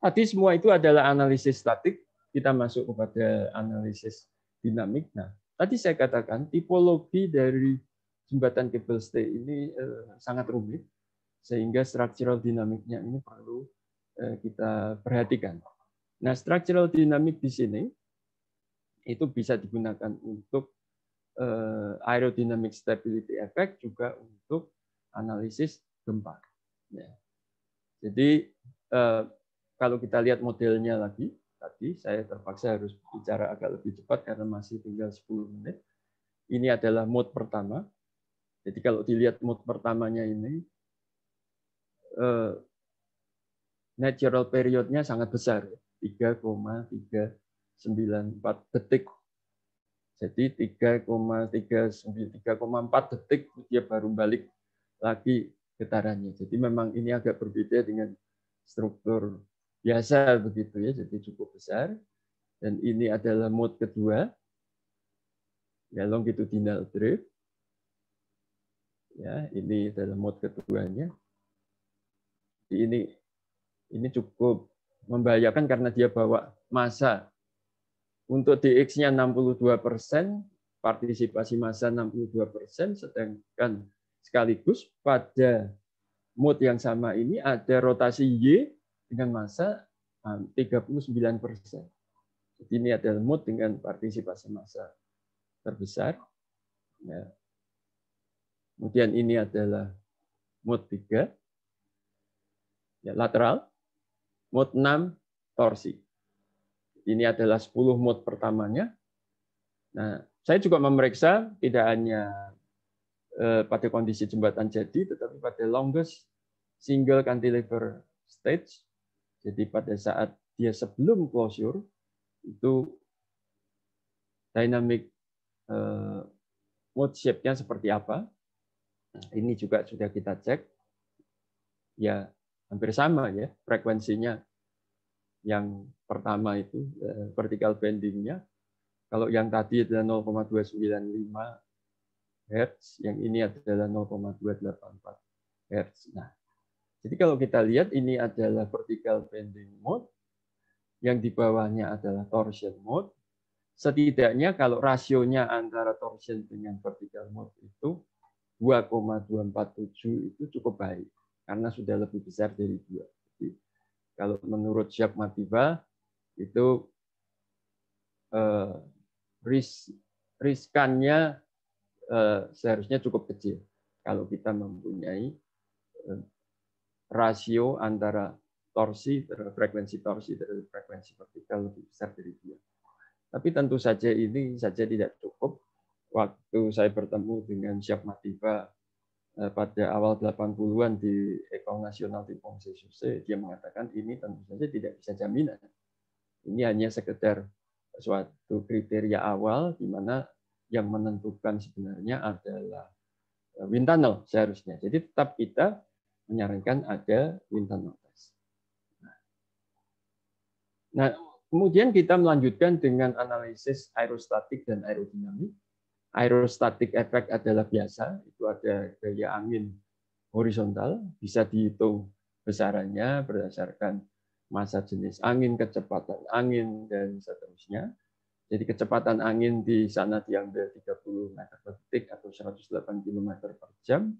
Tadi semua itu adalah analisis statik, kita masuk kepada analisis dinamik. Nah, tadi saya katakan tipologi dari jembatan kabel stay ini eh, sangat rumit, sehingga structural dinamiknya ini perlu eh, kita perhatikan. Nah, structural dinamik di sini itu bisa digunakan untuk eh, aerodynamic stability effect juga untuk analisis gempa. Ya. Jadi Eh, kalau kita lihat modelnya lagi, tadi saya terpaksa harus bicara agak lebih cepat karena masih tinggal 10 menit. Ini adalah mode pertama. Jadi kalau dilihat mode pertamanya ini, eh, natural periodnya sangat besar, 3,394 detik. Jadi 3,4 detik dia baru balik lagi getarannya. Jadi memang ini agak berbeda dengan struktur biasa begitu ya, jadi cukup besar. Dan ini adalah mode kedua, ya longitudinal drift. Ya, ini adalah mode keduanya. Jadi ini ini cukup membahayakan karena dia bawa massa. Untuk DX-nya 62 persen, partisipasi massa 62 persen, sedangkan sekaligus pada mood yang sama ini ada rotasi Y dengan massa 39 um, persen. Jadi ini adalah mood dengan partisipasi massa terbesar. Ya. Kemudian ini adalah mode 3, ya, lateral. Mode 6, torsi. Ini adalah 10 mode pertamanya. Nah, saya juga memeriksa tidak hanya Eh, pada kondisi jembatan jadi, tetapi pada longest single cantilever stage, jadi pada saat dia sebelum closure, itu dynamic eh, mode shape-nya seperti apa. Nah, ini juga sudah kita cek. Ya, hampir sama ya frekuensinya yang pertama itu eh, vertical bending-nya. Kalau yang tadi adalah 0,295 Hz, yang ini adalah 0,284 Hz. Nah, jadi kalau kita lihat ini adalah vertical bending mode, yang di bawahnya adalah torsion mode. Setidaknya kalau rasionya antara torsion dengan vertical mode itu 2,247 itu cukup baik karena sudah lebih besar dari dua. Jadi kalau menurut Jacques Matiba itu eh, risk riskannya Eh, seharusnya cukup kecil kalau kita mempunyai eh, rasio antara torsi eh, frekuensi torsi dari frekuensi vertikal lebih besar dari dia. Tapi tentu saja ini saja tidak cukup. Waktu saya bertemu dengan Syaf Matiba pada awal 80-an di Ekong Nasional di Pongsi Suse, dia mengatakan ini tentu saja tidak bisa jaminan. Ini hanya sekedar suatu kriteria awal di mana yang menentukan sebenarnya adalah eh, wind tunnel seharusnya. Jadi tetap kita menyarankan ada wind tunnel test. Nah, kemudian kita melanjutkan dengan analisis aerostatik dan aerodinamik. Aerostatik efek adalah biasa, itu ada gaya angin horizontal, bisa dihitung besarannya berdasarkan masa jenis angin, kecepatan angin, dan seterusnya. Jadi kecepatan angin di sana diambil 30 meter per detik atau 108 km per jam.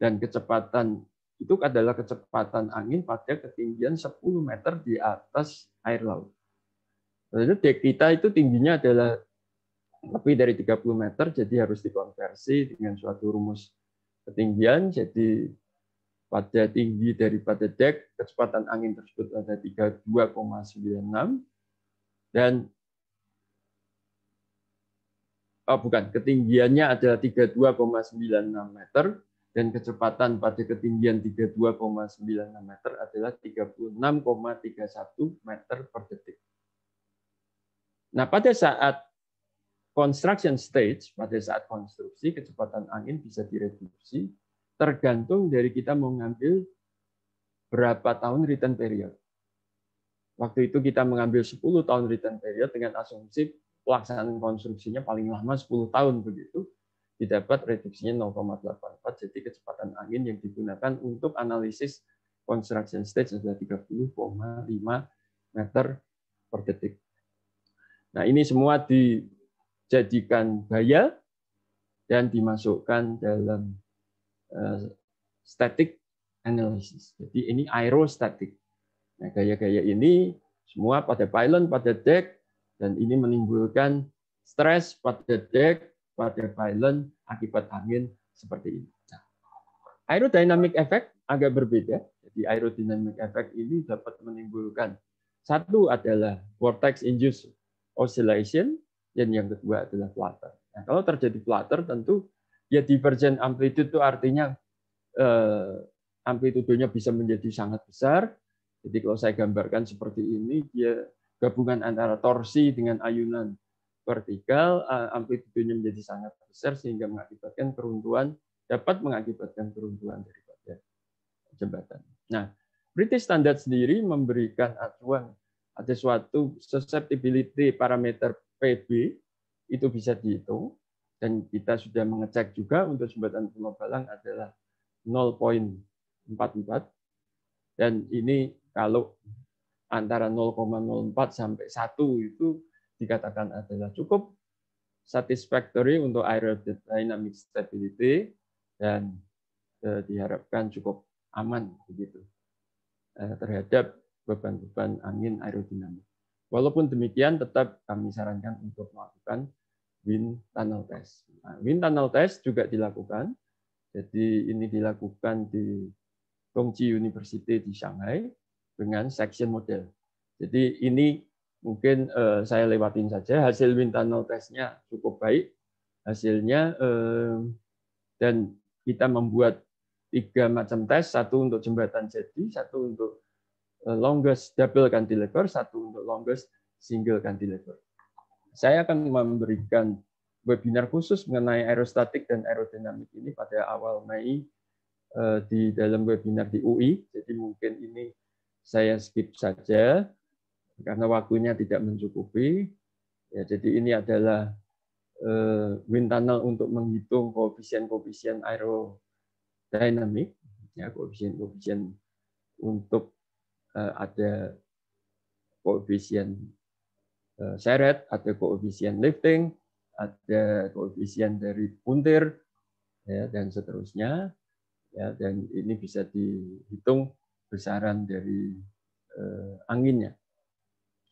Dan kecepatan itu adalah kecepatan angin pada ketinggian 10 meter di atas air laut. Jadi dek kita itu tingginya adalah lebih dari 30 meter, jadi harus dikonversi dengan suatu rumus ketinggian. Jadi pada tinggi daripada dek, kecepatan angin tersebut ada 32,96. Dan oh bukan, ketinggiannya adalah 32,96 meter dan kecepatan pada ketinggian 32,96 meter adalah 36,31 meter per detik. Nah, pada saat construction stage, pada saat konstruksi, kecepatan angin bisa direduksi tergantung dari kita mengambil berapa tahun return period. Waktu itu kita mengambil 10 tahun return period dengan asumsi pelaksanaan konstruksinya paling lama 10 tahun begitu, didapat reduksinya 0,84. Jadi kecepatan angin yang digunakan untuk analisis construction stage adalah 30,5 meter per detik. Nah ini semua dijadikan gaya dan dimasukkan dalam eh, static analysis. Jadi ini aerostatic. Nah, gaya-gaya ini semua pada pylon, pada deck, dan ini menimbulkan stres pada deck, pada pylon akibat angin seperti ini. Nah, aerodynamic effect agak berbeda. Jadi aerodynamic effect ini dapat menimbulkan satu adalah vortex induced oscillation dan yang kedua adalah flutter. Nah, kalau terjadi flutter tentu ya divergent amplitude itu artinya eh, amplitudenya bisa menjadi sangat besar. Jadi kalau saya gambarkan seperti ini dia gabungan antara torsi dengan ayunan vertikal, amplitudonya menjadi sangat besar sehingga mengakibatkan keruntuhan, dapat mengakibatkan keruntuhan daripada jembatan. Nah, British Standard sendiri memberikan acuan ada suatu susceptibility parameter PB, itu bisa dihitung, dan kita sudah mengecek juga untuk jembatan Pulau Balang adalah 0.44 dan ini kalau antara 0,04 sampai 1 itu dikatakan adalah cukup satisfactory untuk aerodynamic stability dan eh, diharapkan cukup aman begitu eh, terhadap beban-beban angin aerodinamik. Walaupun demikian, tetap kami sarankan untuk melakukan wind tunnel test. Nah, wind tunnel test juga dilakukan. Jadi ini dilakukan di Tongji University di Shanghai dengan section model. Jadi ini mungkin uh, saya lewatin saja. Hasil Wintano testnya cukup baik. Hasilnya uh, dan kita membuat tiga macam tes, satu untuk jembatan jadi, satu untuk eh, longest double cantilever, satu untuk longest single cantilever. Saya akan memberikan webinar khusus mengenai aerostatik dan aerodinamik ini pada awal Mei di dalam webinar di UI. Jadi mungkin ini saya skip saja karena waktunya tidak mencukupi. Ya, jadi ini adalah eh, wind tunnel untuk menghitung koefisien-koefisien aerodinamik, ya koefisien-koefisien untuk eh, ada koefisien eh, seret, ada koefisien lifting, ada koefisien dari puntir, ya, dan seterusnya. Ya, dan ini bisa dihitung besaran dari uh, anginnya.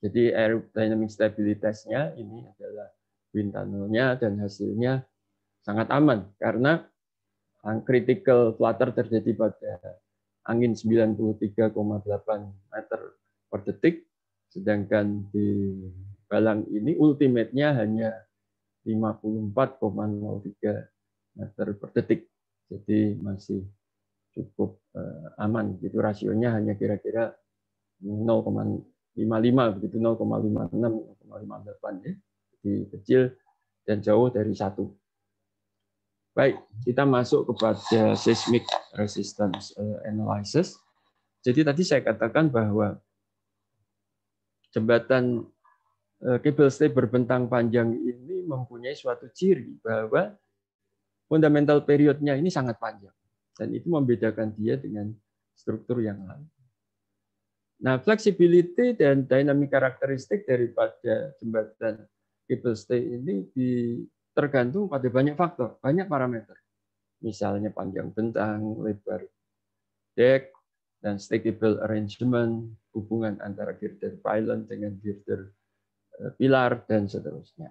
Jadi aerodynamic stabilitasnya ini adalah wind tunnelnya dan hasilnya sangat aman karena critical flutter terjadi pada angin 93,8 meter per detik, sedangkan di Balang ini ultimate-nya hanya 54,03 meter per detik. Jadi masih cukup eh, aman gitu rasionya hanya kira-kira 0,55 begitu 0,56 0,58 ya jadi kecil dan jauh dari satu baik kita masuk kepada seismic resistance eh, analysis jadi tadi saya katakan bahwa jembatan kabel eh, stay berbentang panjang ini mempunyai suatu ciri bahwa fundamental periodnya ini sangat panjang dan itu membedakan dia dengan struktur yang lain. Nah, flexibility dan dynamic karakteristik daripada jembatan cable stay ini tergantung pada banyak faktor, banyak parameter. Misalnya panjang bentang, lebar deck, dan stackable arrangement, hubungan antara girder pylon dengan girder eh, pilar, dan seterusnya.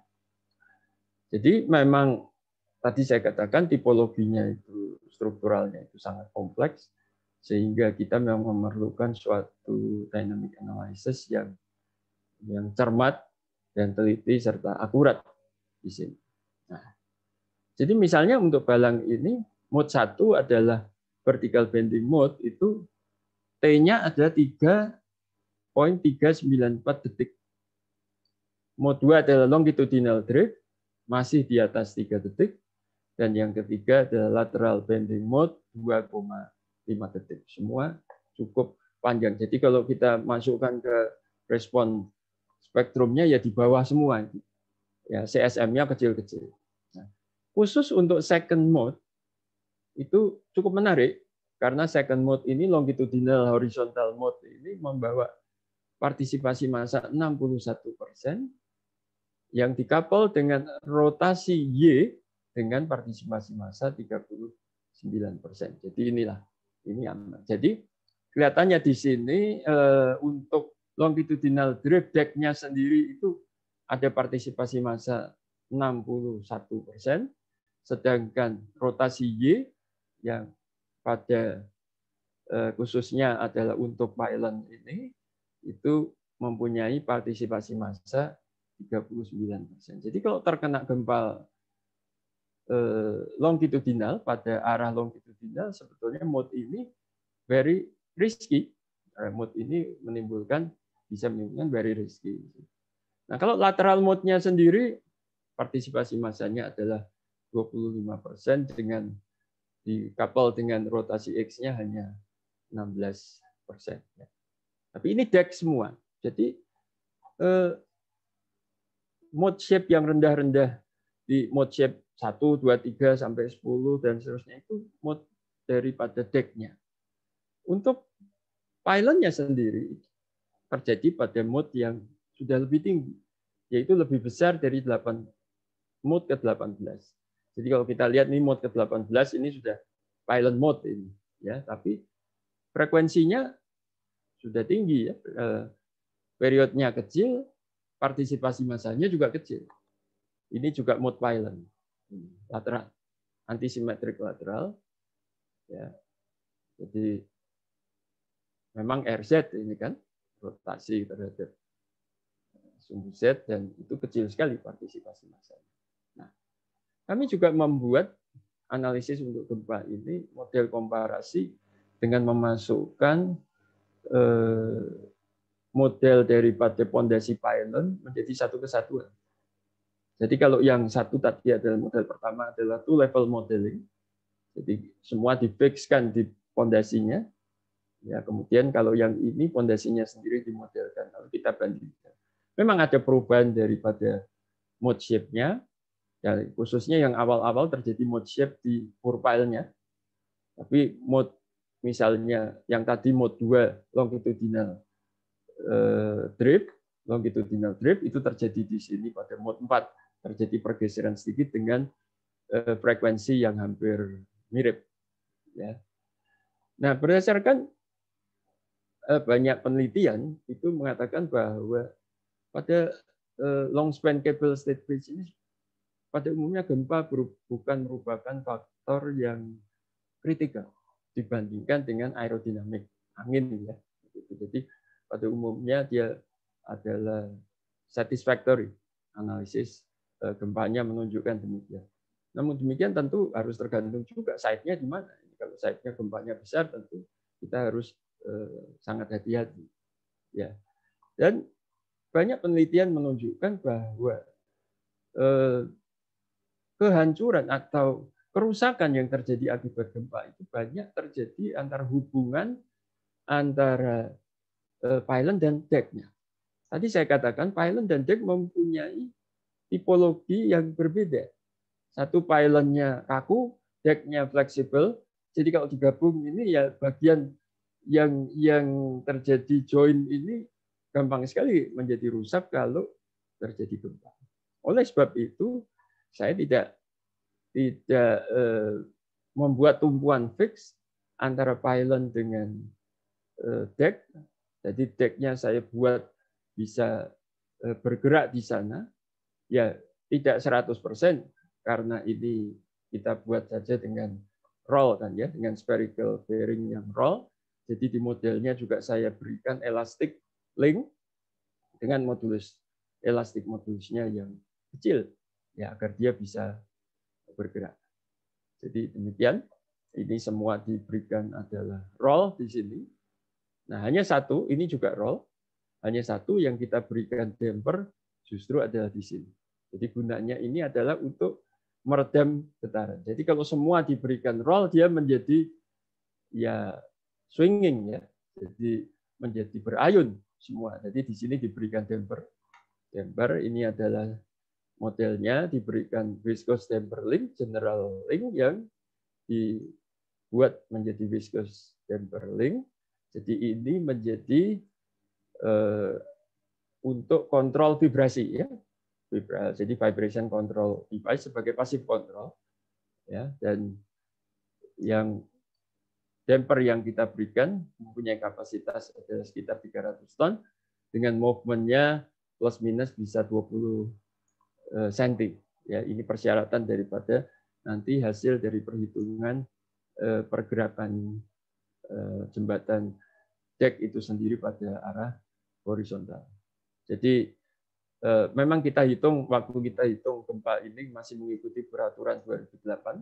Jadi memang Tadi saya katakan tipologinya itu strukturalnya itu sangat kompleks sehingga kita memang memerlukan suatu dynamic analysis yang yang cermat dan teliti serta akurat di sini. Nah, jadi misalnya untuk balang ini mode satu adalah vertical bending mode itu T-nya sembilan 3.394 detik. Mode 2 adalah longitudinal drift masih di atas 3 detik. Dan yang ketiga adalah lateral bending mode 2,5 detik. Semua cukup panjang. Jadi kalau kita masukkan ke respon spektrumnya ya di bawah semua. Ya, CSM-nya kecil-kecil. Nah, khusus untuk second mode itu cukup menarik karena second mode ini longitudinal horizontal mode ini membawa partisipasi massa 61 persen yang dikapal dengan rotasi Y dengan partisipasi massa 39 persen. Jadi inilah ini aman. Jadi kelihatannya di sini eh, untuk longitudinal drift deck sendiri itu ada partisipasi massa 61 persen, sedangkan rotasi Y yang pada eh, khususnya adalah untuk pylon ini itu mempunyai partisipasi massa 39 persen. Jadi kalau terkena gempal Eh, longitudinal pada arah longitudinal sebetulnya mode ini very risky. Eh, mode ini menimbulkan bisa menimbulkan very risky. Nah, kalau lateral mode-nya sendiri partisipasi masanya adalah 25% dengan di kapal dengan rotasi X-nya hanya 16%. Tapi ini deck semua. Jadi eh, mode shape yang rendah-rendah di mode shape 1, 2, 3, sampai 10, dan seterusnya itu mode daripada decknya. Untuk pilotnya sendiri terjadi pada mode yang sudah lebih tinggi, yaitu lebih besar dari 8, mode ke-18. Jadi kalau kita lihat nih mode ke-18 ini sudah pilot mode ini, ya, tapi frekuensinya sudah tinggi ya, eh, periodnya kecil, partisipasi masanya juga kecil. Ini juga mode pilot. Hmm. lateral antisimetrik lateral ya jadi memang RZ ini kan rotasi terhadap sumbu Z dan itu kecil sekali partisipasi masanya. Nah, kami juga membuat analisis untuk gempa ini model komparasi dengan memasukkan eh, model daripada pondasi pylon menjadi satu kesatuan. Jadi kalau yang satu tadi adalah model pertama adalah two level modeling. Jadi semua difixkan di pondasinya. Ya, kemudian kalau yang ini pondasinya sendiri dimodelkan kalau kita bandingkan. Memang ada perubahan daripada mode shape-nya. Ya, khususnya yang awal-awal terjadi mode shape di profile nya Tapi mode misalnya yang tadi mode 2 longitudinal eh, drip, longitudinal drip itu terjadi di sini pada mode 4 terjadi pergeseran sedikit dengan eh, frekuensi yang hampir mirip. Ya. Nah, berdasarkan eh, banyak penelitian itu mengatakan bahwa pada eh, long span cable state bridge ini pada umumnya gempa bukan merupakan faktor yang kritikal dibandingkan dengan aerodinamik angin ya. Jadi pada umumnya dia adalah satisfactory analisis Eh, gempanya menunjukkan demikian. Namun demikian tentu harus tergantung juga site-nya di mana. Kalau site-nya gempanya besar tentu kita harus eh, sangat hati-hati. Ya. Dan banyak penelitian menunjukkan bahwa eh, kehancuran atau kerusakan yang terjadi akibat gempa itu banyak terjadi antara hubungan antara pylon dan decknya. Tadi saya katakan pylon dan deck mempunyai tipologi yang berbeda. Satu pylonnya kaku, decknya fleksibel. Jadi kalau digabung ini ya bagian yang yang terjadi join ini gampang sekali menjadi rusak kalau terjadi gempa. Oleh sebab itu saya tidak tidak eh, membuat tumpuan fix antara pylon dengan eh, deck. Jadi decknya saya buat bisa eh, bergerak di sana, ya tidak 100% karena ini kita buat saja dengan roll kan ya dengan spherical bearing yang roll. Jadi di modelnya juga saya berikan elastic link dengan modulus elastic modulusnya yang kecil ya agar dia bisa bergerak. Jadi demikian ini semua diberikan adalah roll di sini. Nah, hanya satu, ini juga roll. Hanya satu yang kita berikan damper justru adalah di sini. Jadi gunanya ini adalah untuk meredam getaran. Jadi kalau semua diberikan roll, dia menjadi ya swinging ya. Jadi menjadi berayun semua. Jadi di sini diberikan damper. Damper ini adalah modelnya diberikan viscous damper link, general link yang dibuat menjadi viscous damper link. Jadi ini menjadi uh, untuk kontrol vibrasi ya. Jadi vibration control device sebagai passive control ya dan yang damper yang kita berikan mempunyai kapasitas adalah sekitar 300 ton dengan movementnya plus minus bisa 20 cm. Eh, ya, ini persyaratan daripada nanti hasil dari perhitungan eh, pergerakan eh, jembatan deck itu sendiri pada arah horizontal. Jadi Eh, memang kita hitung waktu kita hitung gempa ini masih mengikuti peraturan 2008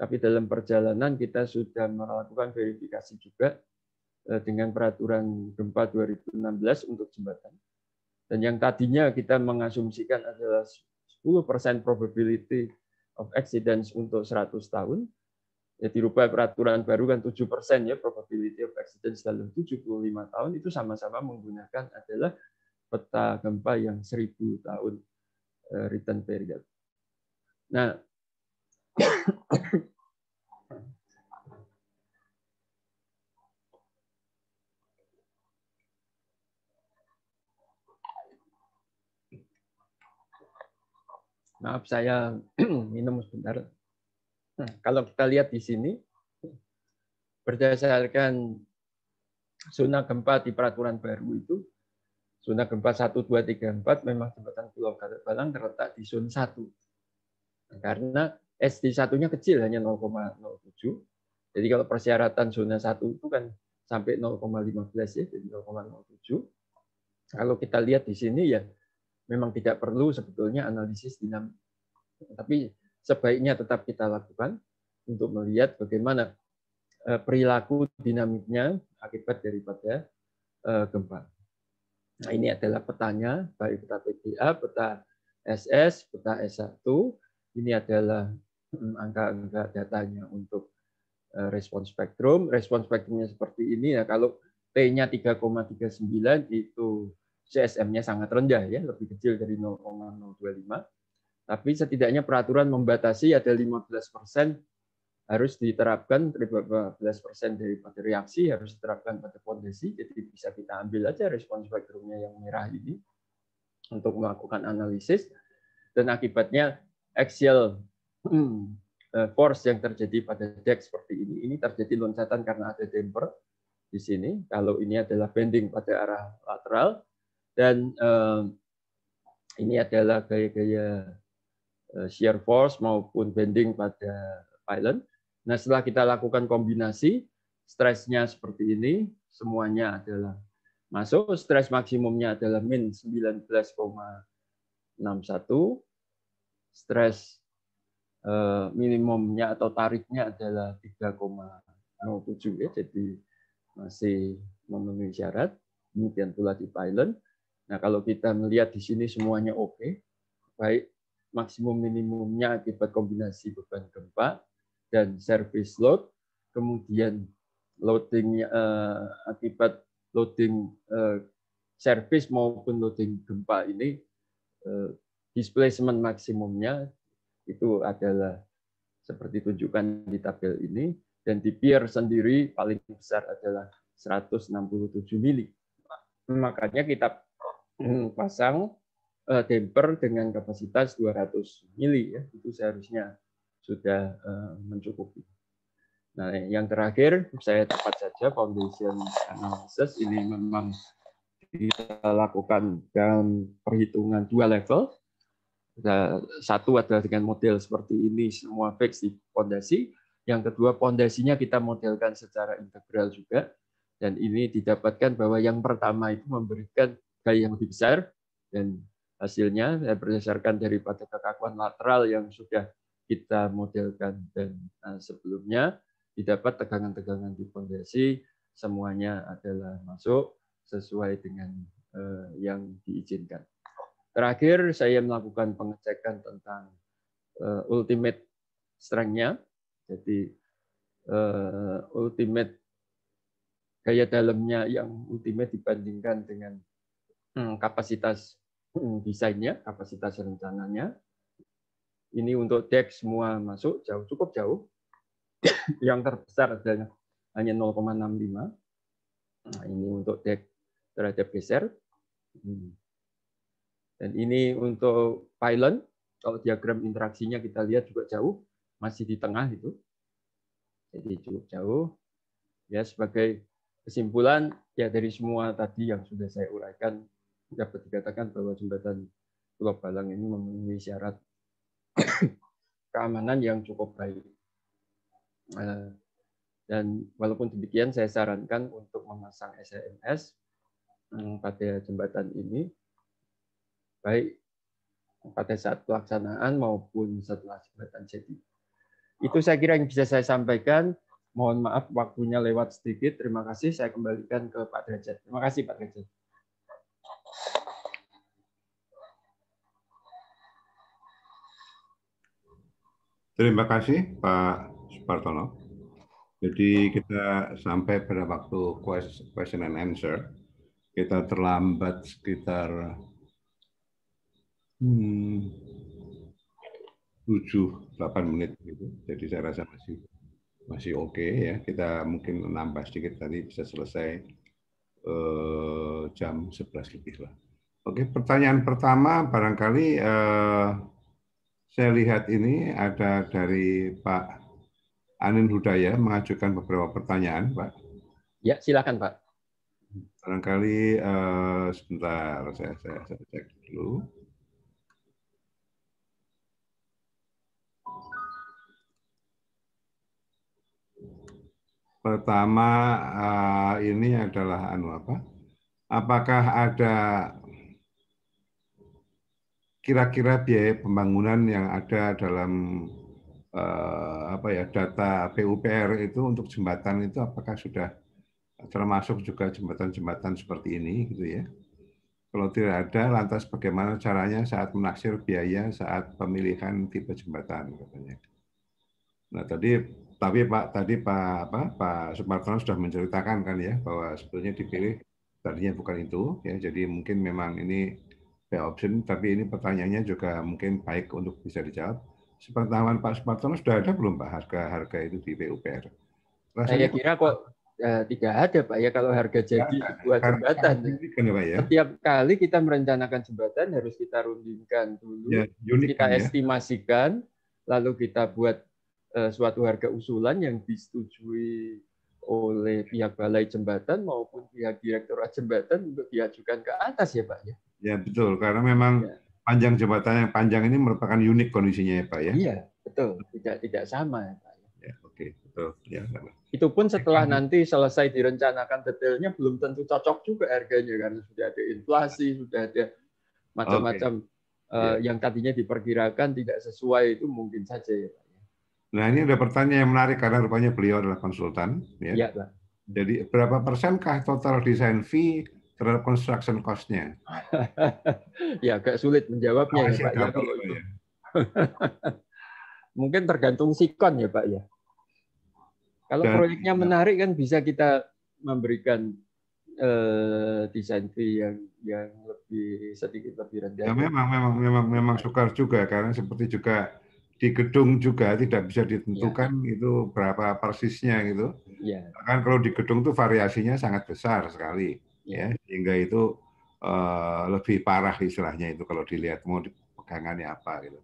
tapi dalam perjalanan kita sudah melakukan verifikasi juga eh, dengan peraturan gempa 2016 untuk jembatan dan yang tadinya kita mengasumsikan adalah 10% probability of accidents untuk 100 tahun ya dirubah peraturan baru kan 7% ya probability of accidents dalam 75 tahun itu sama-sama menggunakan adalah peta gempa yang seribu tahun eh, return period. Nah, maaf saya minum sebentar. Nah, kalau kita lihat di sini, berdasarkan zona gempa di peraturan baru itu, Zona gempa 1, 2, 3, 4 memang jembatan Pulau Balang terletak di zona 1. Karena SD1-nya kecil, hanya 0,07. Jadi kalau persyaratan zona 1 itu kan sampai 0,15 ya, jadi 0,07. Kalau kita lihat di sini ya, memang tidak perlu sebetulnya analisis dinamik. Tapi sebaiknya tetap kita lakukan untuk melihat bagaimana eh, perilaku dinamiknya akibat daripada eh, gempa. Nah, ini adalah petanya, baik peta PDA, peta SS, peta S1. Ini adalah mm, angka-angka datanya untuk eh, respon spektrum. Respon spektrumnya seperti ini. ya. kalau T-nya 3,39 itu CSM-nya sangat rendah ya, lebih kecil dari 0,025. Tapi setidaknya peraturan membatasi ada 15 persen harus diterapkan 15% dari pada reaksi harus diterapkan pada fondasi jadi bisa kita ambil aja respon spektrumnya yang merah ini untuk melakukan analisis dan akibatnya axial hmm, eh, force yang terjadi pada deck seperti ini ini terjadi loncatan karena ada damper di sini kalau ini adalah bending pada arah lateral dan eh, ini adalah gaya-gaya eh, shear force maupun bending pada island Nah, setelah kita lakukan kombinasi, stresnya seperti ini, semuanya adalah masuk. Stres maksimumnya adalah min 19,61. Stres eh, minimumnya atau tarifnya adalah 3,07 ya, jadi masih memenuhi syarat. Kemudian pula di Thailand. Nah, kalau kita melihat di sini semuanya oke, okay. baik maksimum minimumnya akibat kombinasi beban gempa, dan service load, kemudian loading uh, eh, akibat loading uh, service maupun loading gempa ini uh, displacement maksimumnya itu adalah seperti tunjukkan di tabel ini dan di pier sendiri paling besar adalah 167 mili. Makanya kita hmm, pasang uh, damper dengan kapasitas 200 mili ya itu seharusnya sudah eh, mencukupi. Nah, yang terakhir saya tepat saja foundation analysis ini memang kita lakukan dalam perhitungan dua level. Satu adalah dengan model seperti ini semua fix di fondasi. Yang kedua fondasinya kita modelkan secara integral juga. Dan ini didapatkan bahwa yang pertama itu memberikan gaya yang lebih besar dan hasilnya berdasarkan daripada kekakuan lateral yang sudah kita modelkan dan eh, sebelumnya didapat tegangan-tegangan di fondasi semuanya adalah masuk sesuai dengan eh, yang diizinkan. Terakhir saya melakukan pengecekan tentang eh, ultimate strength-nya. Jadi ultimate gaya dalamnya yang ultimate dibandingkan dengan hmm, kapasitas hmm, desainnya, kapasitas rencananya. Ini untuk deck semua masuk jauh cukup jauh. yang terbesar adalah hanya 0,65. Nah, ini untuk deck terhadap geser. Hmm. Dan ini untuk pylon. Kalau diagram interaksinya kita lihat juga jauh, masih di tengah itu. Jadi cukup jauh. Ya sebagai kesimpulan ya dari semua tadi yang sudah saya uraikan dapat dikatakan bahwa jembatan Pulau Balang ini memenuhi syarat keamanan yang cukup baik. Eh, dan walaupun demikian, saya sarankan untuk memasang SMS hmm, pada jembatan ini, baik pada saat pelaksanaan maupun setelah jembatan jadi. Itu saya kira yang bisa saya sampaikan. Mohon maaf waktunya lewat sedikit. Terima kasih. Saya kembalikan ke Pak Derajat. Terima kasih Pak Derajat. Terima kasih Pak Supartono. Jadi kita sampai pada waktu question and answer. Kita terlambat sekitar hmm, 7-8 menit gitu. Jadi saya rasa masih masih oke okay ya. Kita mungkin nambah sedikit tadi bisa selesai eh, jam 11 lebih lah. Oke, pertanyaan pertama barangkali eh, saya lihat ini ada dari Pak Anin Hudaya mengajukan beberapa pertanyaan, Pak. Ya, silakan, Pak. Barangkali uh, sebentar saya, saya saya cek dulu. Pertama uh, ini adalah anu apa? Apakah ada kira-kira biaya pembangunan yang ada dalam eh, apa ya data PUPR itu untuk jembatan itu apakah sudah termasuk juga jembatan-jembatan seperti ini gitu ya? Kalau tidak ada, lantas bagaimana caranya saat menaksir biaya saat pemilihan tipe jembatan katanya. Nah tadi tapi Pak tadi Pak apa Pak Sumartono sudah menceritakan kan ya bahwa sebetulnya dipilih tadinya bukan itu ya jadi mungkin memang ini option, tapi ini pertanyaannya juga mungkin baik untuk bisa dijawab. Sepertahuan Pak Supartono sudah ada belum Pak harga-harga itu di PUPR? Saya kira kok ya, tidak ada Pak ya kalau harga jadi buat jembatan. Ya. Kan, ya, Pak, ya? Setiap kali kita merencanakan jembatan harus kita rundingkan dulu, ya, unik, kita kan ya. estimasikan, lalu kita buat uh, suatu harga usulan yang disetujui oleh pihak balai jembatan maupun pihak direktorat jembatan untuk diajukan ke atas ya Pak ya. Ya betul, karena memang ya. panjang jembatan yang panjang ini merupakan unik kondisinya ya Pak ya. Iya betul, tidak tidak sama ya Pak. Ya, ya Oke okay. betul. Ya. Itu pun setelah nanti selesai direncanakan detailnya belum tentu cocok juga harganya karena sudah ada inflasi, sudah ada macam-macam okay. uh, eh, ya. yang tadinya diperkirakan tidak sesuai itu mungkin saja ya Pak. Ya. Nah ini ada pertanyaan yang menarik karena rupanya beliau adalah konsultan. Ya. ya Pak. Jadi berapa persenkah total desain fee terhadap construction cost-nya? ya agak sulit menjawabnya oh, ya, Pak. Ya, Ya. Mungkin tergantung sikon ya Pak ya. Kalau Dan, proyeknya ya. menarik kan bisa kita memberikan eh, desain fee yang yang lebih sedikit lebih rendah. Ya memang memang memang memang sukar juga karena seperti juga di gedung juga tidak bisa ditentukan ya. itu berapa persisnya gitu. Ya. Kan kalau di gedung tuh variasinya sangat besar sekali Ya. ya sehingga itu uh, lebih parah istilahnya itu kalau dilihat mau pegangannya apa gitu.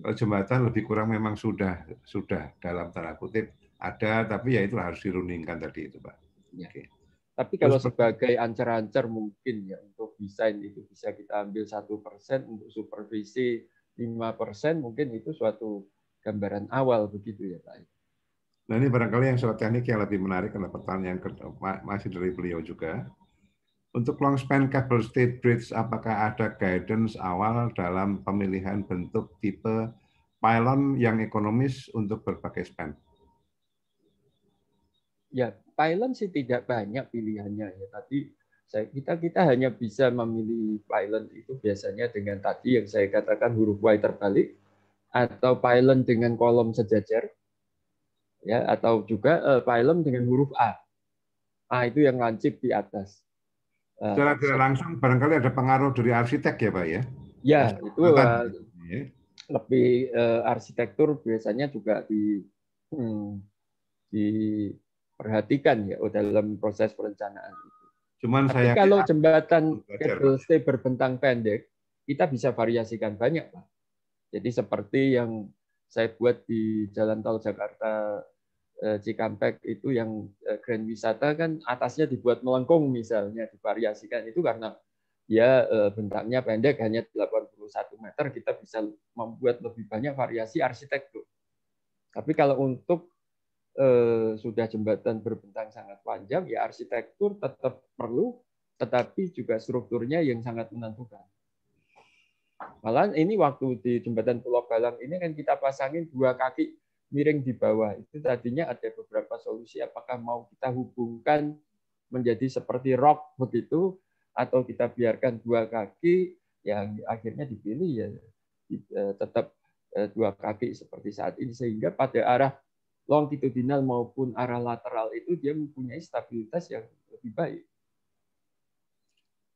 Kalau jembatan lebih kurang memang sudah sudah dalam tanda kutip ada tapi ya itu harus dirundingkan tadi itu pak. Ya. Oke. Tapi kalau Terus, sebagai ancer-ancer mungkin ya untuk desain itu bisa kita ambil satu persen untuk supervisi lima persen mungkin itu suatu gambaran awal begitu ya Pak. Nah ini barangkali yang soal teknik yang lebih menarik karena pertanyaan yang masih dari beliau juga untuk long span cable state bridge, apakah ada guidance awal dalam pemilihan bentuk tipe pylon yang ekonomis untuk berbagai span? Ya, pylon sih tidak banyak pilihannya ya. Tadi saya, kita kita hanya bisa memilih pylon itu biasanya dengan tadi yang saya katakan huruf Y terbalik atau pylon dengan kolom sejajar ya atau juga uh, pylon dengan huruf A. A itu yang lancip di atas. Eh, Secara tidak langsung barangkali ada pengaruh dari arsitek ya Pak ya? Ya, itu uh, lebih uh, arsitektur biasanya juga di hmm, diperhatikan ya oh, dalam proses perencanaan itu. Cuman Tapi saya kalau jembatan cable stay berbentang pendek, kita bisa variasikan banyak Pak. Jadi seperti yang saya buat di Jalan Tol Jakarta Eh, Cikampek itu yang eh, grand wisata kan atasnya dibuat melengkung misalnya divariasikan itu karena ya eh, bentangnya pendek hanya 81 meter kita bisa membuat lebih banyak variasi arsitektur. Tapi kalau untuk sudah jembatan berbentang sangat panjang ya arsitektur tetap perlu tetapi juga strukturnya yang sangat menentukan. Malah ini waktu di jembatan Pulau Balang ini kan kita pasangin dua kaki miring di bawah. Itu tadinya ada beberapa solusi apakah mau kita hubungkan menjadi seperti rock begitu atau kita biarkan dua kaki yang akhirnya dipilih ya e, tetap e, dua kaki seperti saat ini sehingga pada arah longitudinal maupun arah lateral itu dia mempunyai stabilitas yang lebih baik.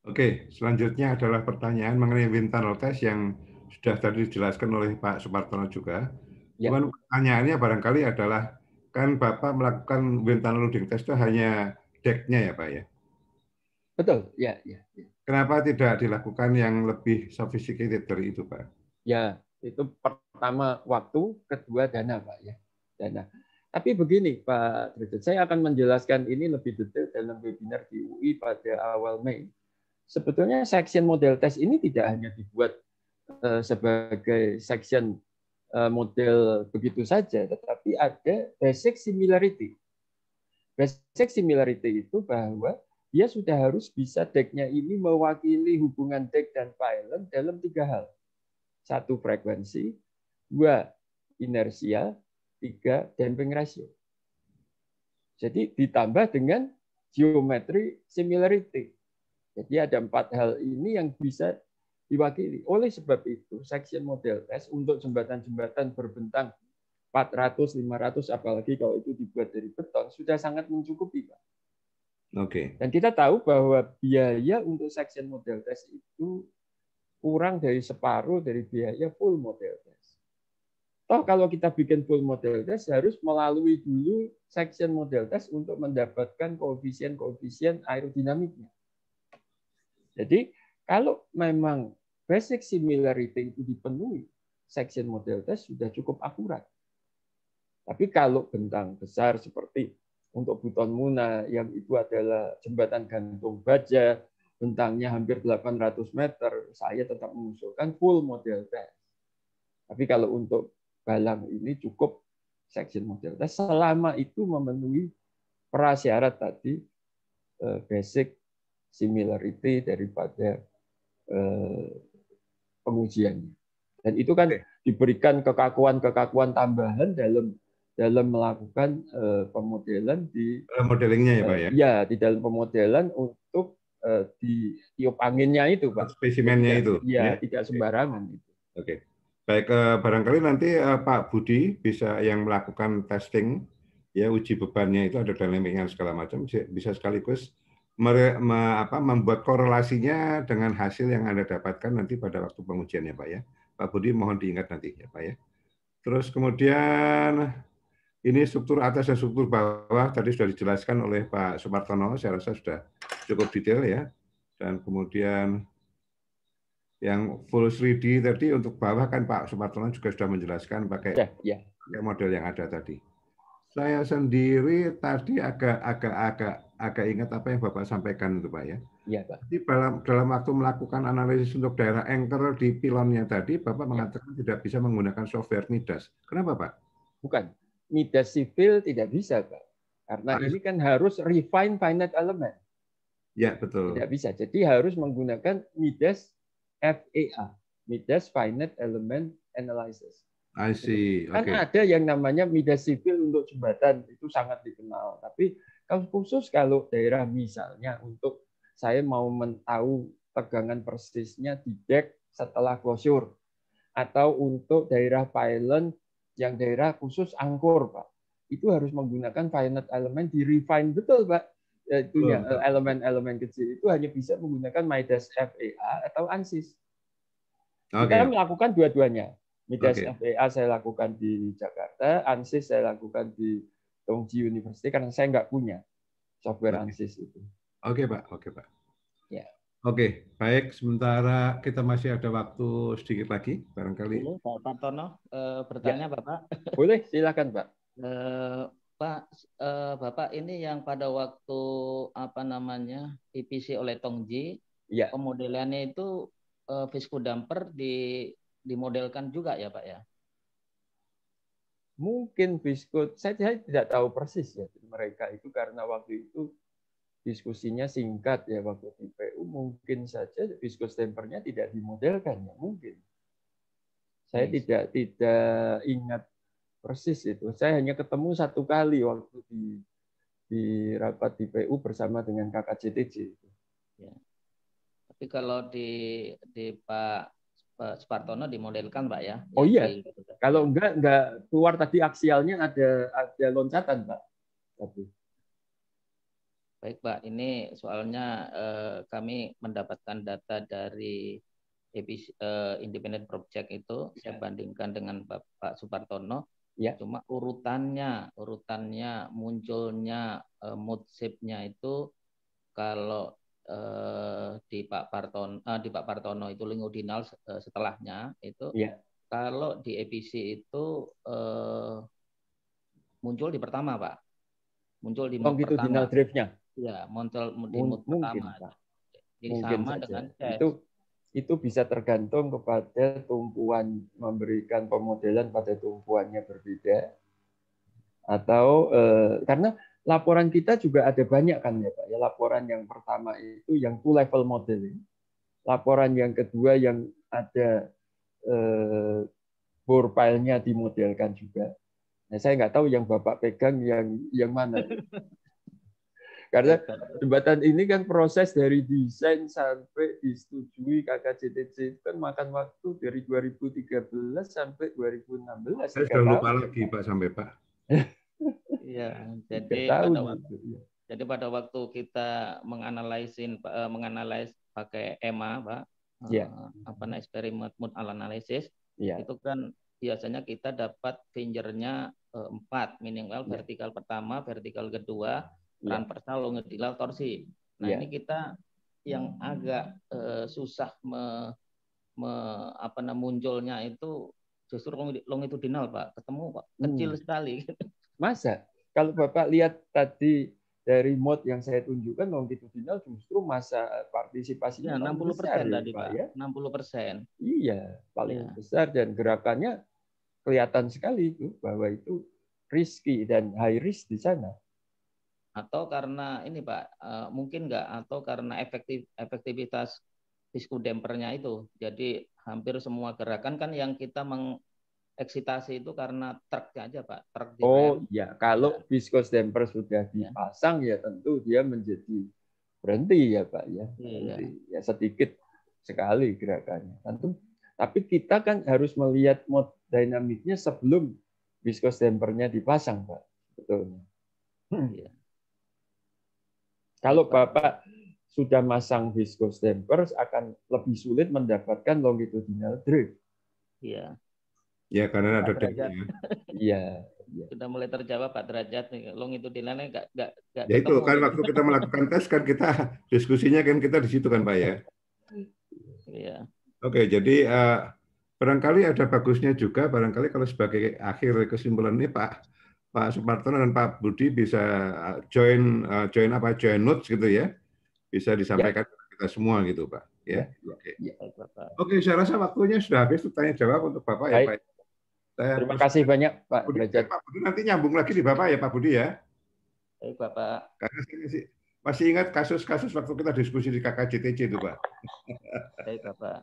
Oke, selanjutnya adalah pertanyaan mengenai wind tunnel test yang sudah tadi dijelaskan oleh Pak Supartono juga. Ya. Cuman pertanyaannya barangkali adalah kan Bapak melakukan loading test itu hanya deck-nya ya Pak ya? Betul, ya, ya, ya. Kenapa tidak dilakukan yang lebih sophisticated dari itu Pak? Ya, itu pertama waktu, kedua dana Pak ya. Dana. Tapi begini Pak Derajat, saya akan menjelaskan ini lebih detail dalam webinar di UI pada awal Mei. Sebetulnya section model test ini tidak hanya dibuat eh, sebagai section Eh, model begitu saja, tetapi ada basic similarity. Basic similarity itu bahwa dia sudah harus bisa deck-nya ini mewakili hubungan deck dan pylon dalam tiga hal. Satu frekuensi, dua inersia, tiga damping ratio. Jadi ditambah dengan geometri similarity. Jadi ada empat hal ini yang bisa diwakili. Oleh sebab itu, section model test untuk jembatan-jembatan berbentang 400, 500, apalagi kalau itu dibuat dari beton, sudah sangat mencukupi, Pak. Oke. Dan kita tahu bahwa biaya untuk section model test itu kurang dari separuh dari biaya full model test. Toh kalau kita bikin full model test harus melalui dulu section model test untuk mendapatkan koefisien-koefisien aerodinamiknya. Jadi kalau memang basic similarity itu dipenuhi, section model test sudah cukup akurat. Tapi kalau bentang besar seperti untuk Buton Muna yang itu adalah jembatan gantung baja, bentangnya hampir 800 meter, saya tetap mengusulkan full model test. Tapi kalau untuk Balang ini cukup section model test selama itu memenuhi prasyarat tadi eh, basic similarity daripada Eh, pengujiannya. Dan itu kan diberikan kekakuan-kekakuan tambahan dalam dalam melakukan eh, pemodelan di eh, modelingnya ya Pak ya. Ya, di dalam pemodelan untuk di tiup anginnya itu Pak. Spesimennya itu. Ya, ya, tidak sembarangan itu. Oke. Baik barangkali nanti Pak Budi bisa yang melakukan testing ya uji bebannya itu ada dynamicnya segala macam bisa sekaligus mere, me, apa, membuat korelasinya dengan hasil yang Anda dapatkan nanti pada waktu pengujian ya Pak ya. Pak Budi mohon diingat nanti ya Pak ya. Terus kemudian ini struktur atas dan struktur bawah tadi sudah dijelaskan oleh Pak Supartono, saya rasa sudah cukup detail ya. Dan kemudian yang full 3D tadi untuk bawah kan Pak Supartono juga sudah menjelaskan pakai, ya, ya. pakai model yang ada tadi. Saya sendiri tadi agak agak-agak agak ingat apa yang Bapak sampaikan itu Pak ya. Iya Pak. Jadi dalam, dalam waktu melakukan analisis untuk daerah anchor di pilonnya tadi, Bapak ya. mengatakan tidak bisa menggunakan software Midas. Kenapa Pak? Bukan. Midas sipil tidak bisa Pak. Karena Pak. ini kan harus refine finite element. Ya betul. Tidak bisa. Jadi harus menggunakan Midas FAA. Midas Finite Element Analysis. I see. Kan okay. ada yang namanya midas sipil untuk jembatan itu sangat dikenal, tapi kalau khusus kalau daerah misalnya untuk saya mau mentahu tegangan persisnya di deck setelah closure atau untuk daerah pylon yang daerah khusus Angkor pak itu harus menggunakan finite element di refine betul pak ya, itunya elemen-elemen kecil itu hanya bisa menggunakan Midas FEA atau ansis okay. kita kan melakukan dua-duanya Midas okay. FEA saya lakukan di Jakarta ansis saya lakukan di Tongji University karena saya nggak punya software okay. itu. Oke Pak, oke Pak. Ya. Oke, baik. Sementara kita masih ada waktu sedikit lagi, barangkali. Boleh, Pak Partono, eh, bertanya ya. Bapak. Boleh, silakan Pak. Eh, Pak, eh, Bapak ini yang pada waktu apa namanya PPC oleh Tongji, ya. pemodelannya itu eh, Visco Damper di, dimodelkan juga ya Pak ya? mungkin biskut saya, saya tidak tahu persis ya mereka itu karena waktu itu diskusinya singkat ya waktu di PU mungkin saja biskut stempernya tidak dimodelkan ya mungkin saya tidak tidak ingat persis itu saya hanya ketemu satu kali waktu di di rapat di PU bersama dengan itu ya. tapi kalau di di Pak Pak eh, Supartono dimodelkan, Pak ya. Oh iya. Gitu, kalau enggak enggak keluar tadi aksialnya ada ada loncatan, Pak. Tapi Baik, Pak. Ini soalnya eh, kami mendapatkan data dari eh, Independent Project itu ya. saya bandingkan dengan Bapak Supartono. Ya. Cuma urutannya, urutannya munculnya eh, mood shape-nya itu kalau Eh, di Pak Parton eh, di Pak Partono itu lingodinal eh, setelahnya itu yeah. kalau di EPC itu muncul di pertama Pak muncul di oh, mod gitu, pertama driftnya ya muncul di mungkin, pertama Pak. jadi Mungkin sama saja. dengan itu itu bisa tergantung kepada tumpuan memberikan pemodelan pada tumpuannya berbeda atau eh, karena laporan kita juga ada banyak kan ya Pak. Ya, laporan yang pertama itu yang full level modeling. Laporan yang kedua yang ada eh, bore nya dimodelkan juga. Nah, saya nggak tahu yang Bapak pegang yang yang mana. Karena jembatan ini kan proses dari desain sampai disetujui KKJTC itu kan makan waktu dari 2013 sampai 2016. Saya sudah lupa lagi Pak sampai Pak. Iya, jadi pada waktu, iya. jadi pada waktu kita menganalisin eh, menganalisis pakai EMA, Pak. Eh, iya. Apa namanya eksperimen mood analysis. Iya. Itu kan biasanya kita dapat fingernya eh, empat minimal ya. vertikal pertama, vertikal kedua, transversal, ya. longitudinal, torsi. Nah ya. ini kita yang agak uh, susah me, me, apa nah, munculnya itu justru longitudinal pak, ketemu pak kecil hmm. sekali. Masa? Kalau Bapak lihat tadi dari mod yang saya tunjukkan longitudinal justru masa eh, partisipasinya ya, 60 persen ya, tadi Pak. Ya? 60 persen. Iya, paling ya. besar dan gerakannya kelihatan sekali itu bahwa itu risky dan high risk di sana. Atau karena ini Pak, eh, mungkin nggak atau karena efektif efektivitas disku dampernya itu. Jadi hampir semua gerakan kan yang kita meng, eksitasi itu karena truk aja Pak. Truk di oh ya kalau iya. viscous damper sudah dipasang ya. ya tentu dia menjadi berhenti ya Pak ya. Iya, iya. Berhenti. Ya, ya sedikit sekali gerakannya. Tentu tapi kita kan harus melihat mode dinamiknya sebelum viscous dampernya dipasang, Pak. Betul. Ya. Kalau Bapak sudah masang viscous damper akan lebih sulit mendapatkan longitudinal drift. Iya. Ya, karena ada derajat. Iya. Ya. Sudah mulai terjawab Pak Derajat long itu dinanya nggak nggak nggak. Ya itu kan waktu kita melakukan tes kan kita diskusinya kan kita di situ kan Pak ya. Iya. Oke, jadi uh, barangkali ada bagusnya juga barangkali kalau sebagai akhir kesimpulan ini Pak Pak Supartono dan Pak Budi bisa eh, join uh, join apa join notes gitu ya. Bisa ya. disampaikan ya. kita semua gitu Pak ya. Oke. Ya, ya, Oke, saya rasa waktunya sudah habis tanya jawab untuk Bapak ya, Baik. ya Pak. Terima kasih banyak Pak Budi. Derajat. Pak Budi nanti nyambung lagi di Bapak ya Pak Budi ya. Baik Bapak. Karena saya masih, masih ingat kasus-kasus waktu kita diskusi di KKJTC itu Pak. Baik Bapak.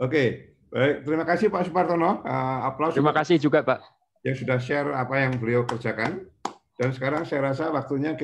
Oke, baik. Terima kasih Pak Supartono. Uh, aplaus. Terima kasih juga Pak. Yang sudah share apa yang beliau kerjakan. Dan sekarang saya rasa waktunya kita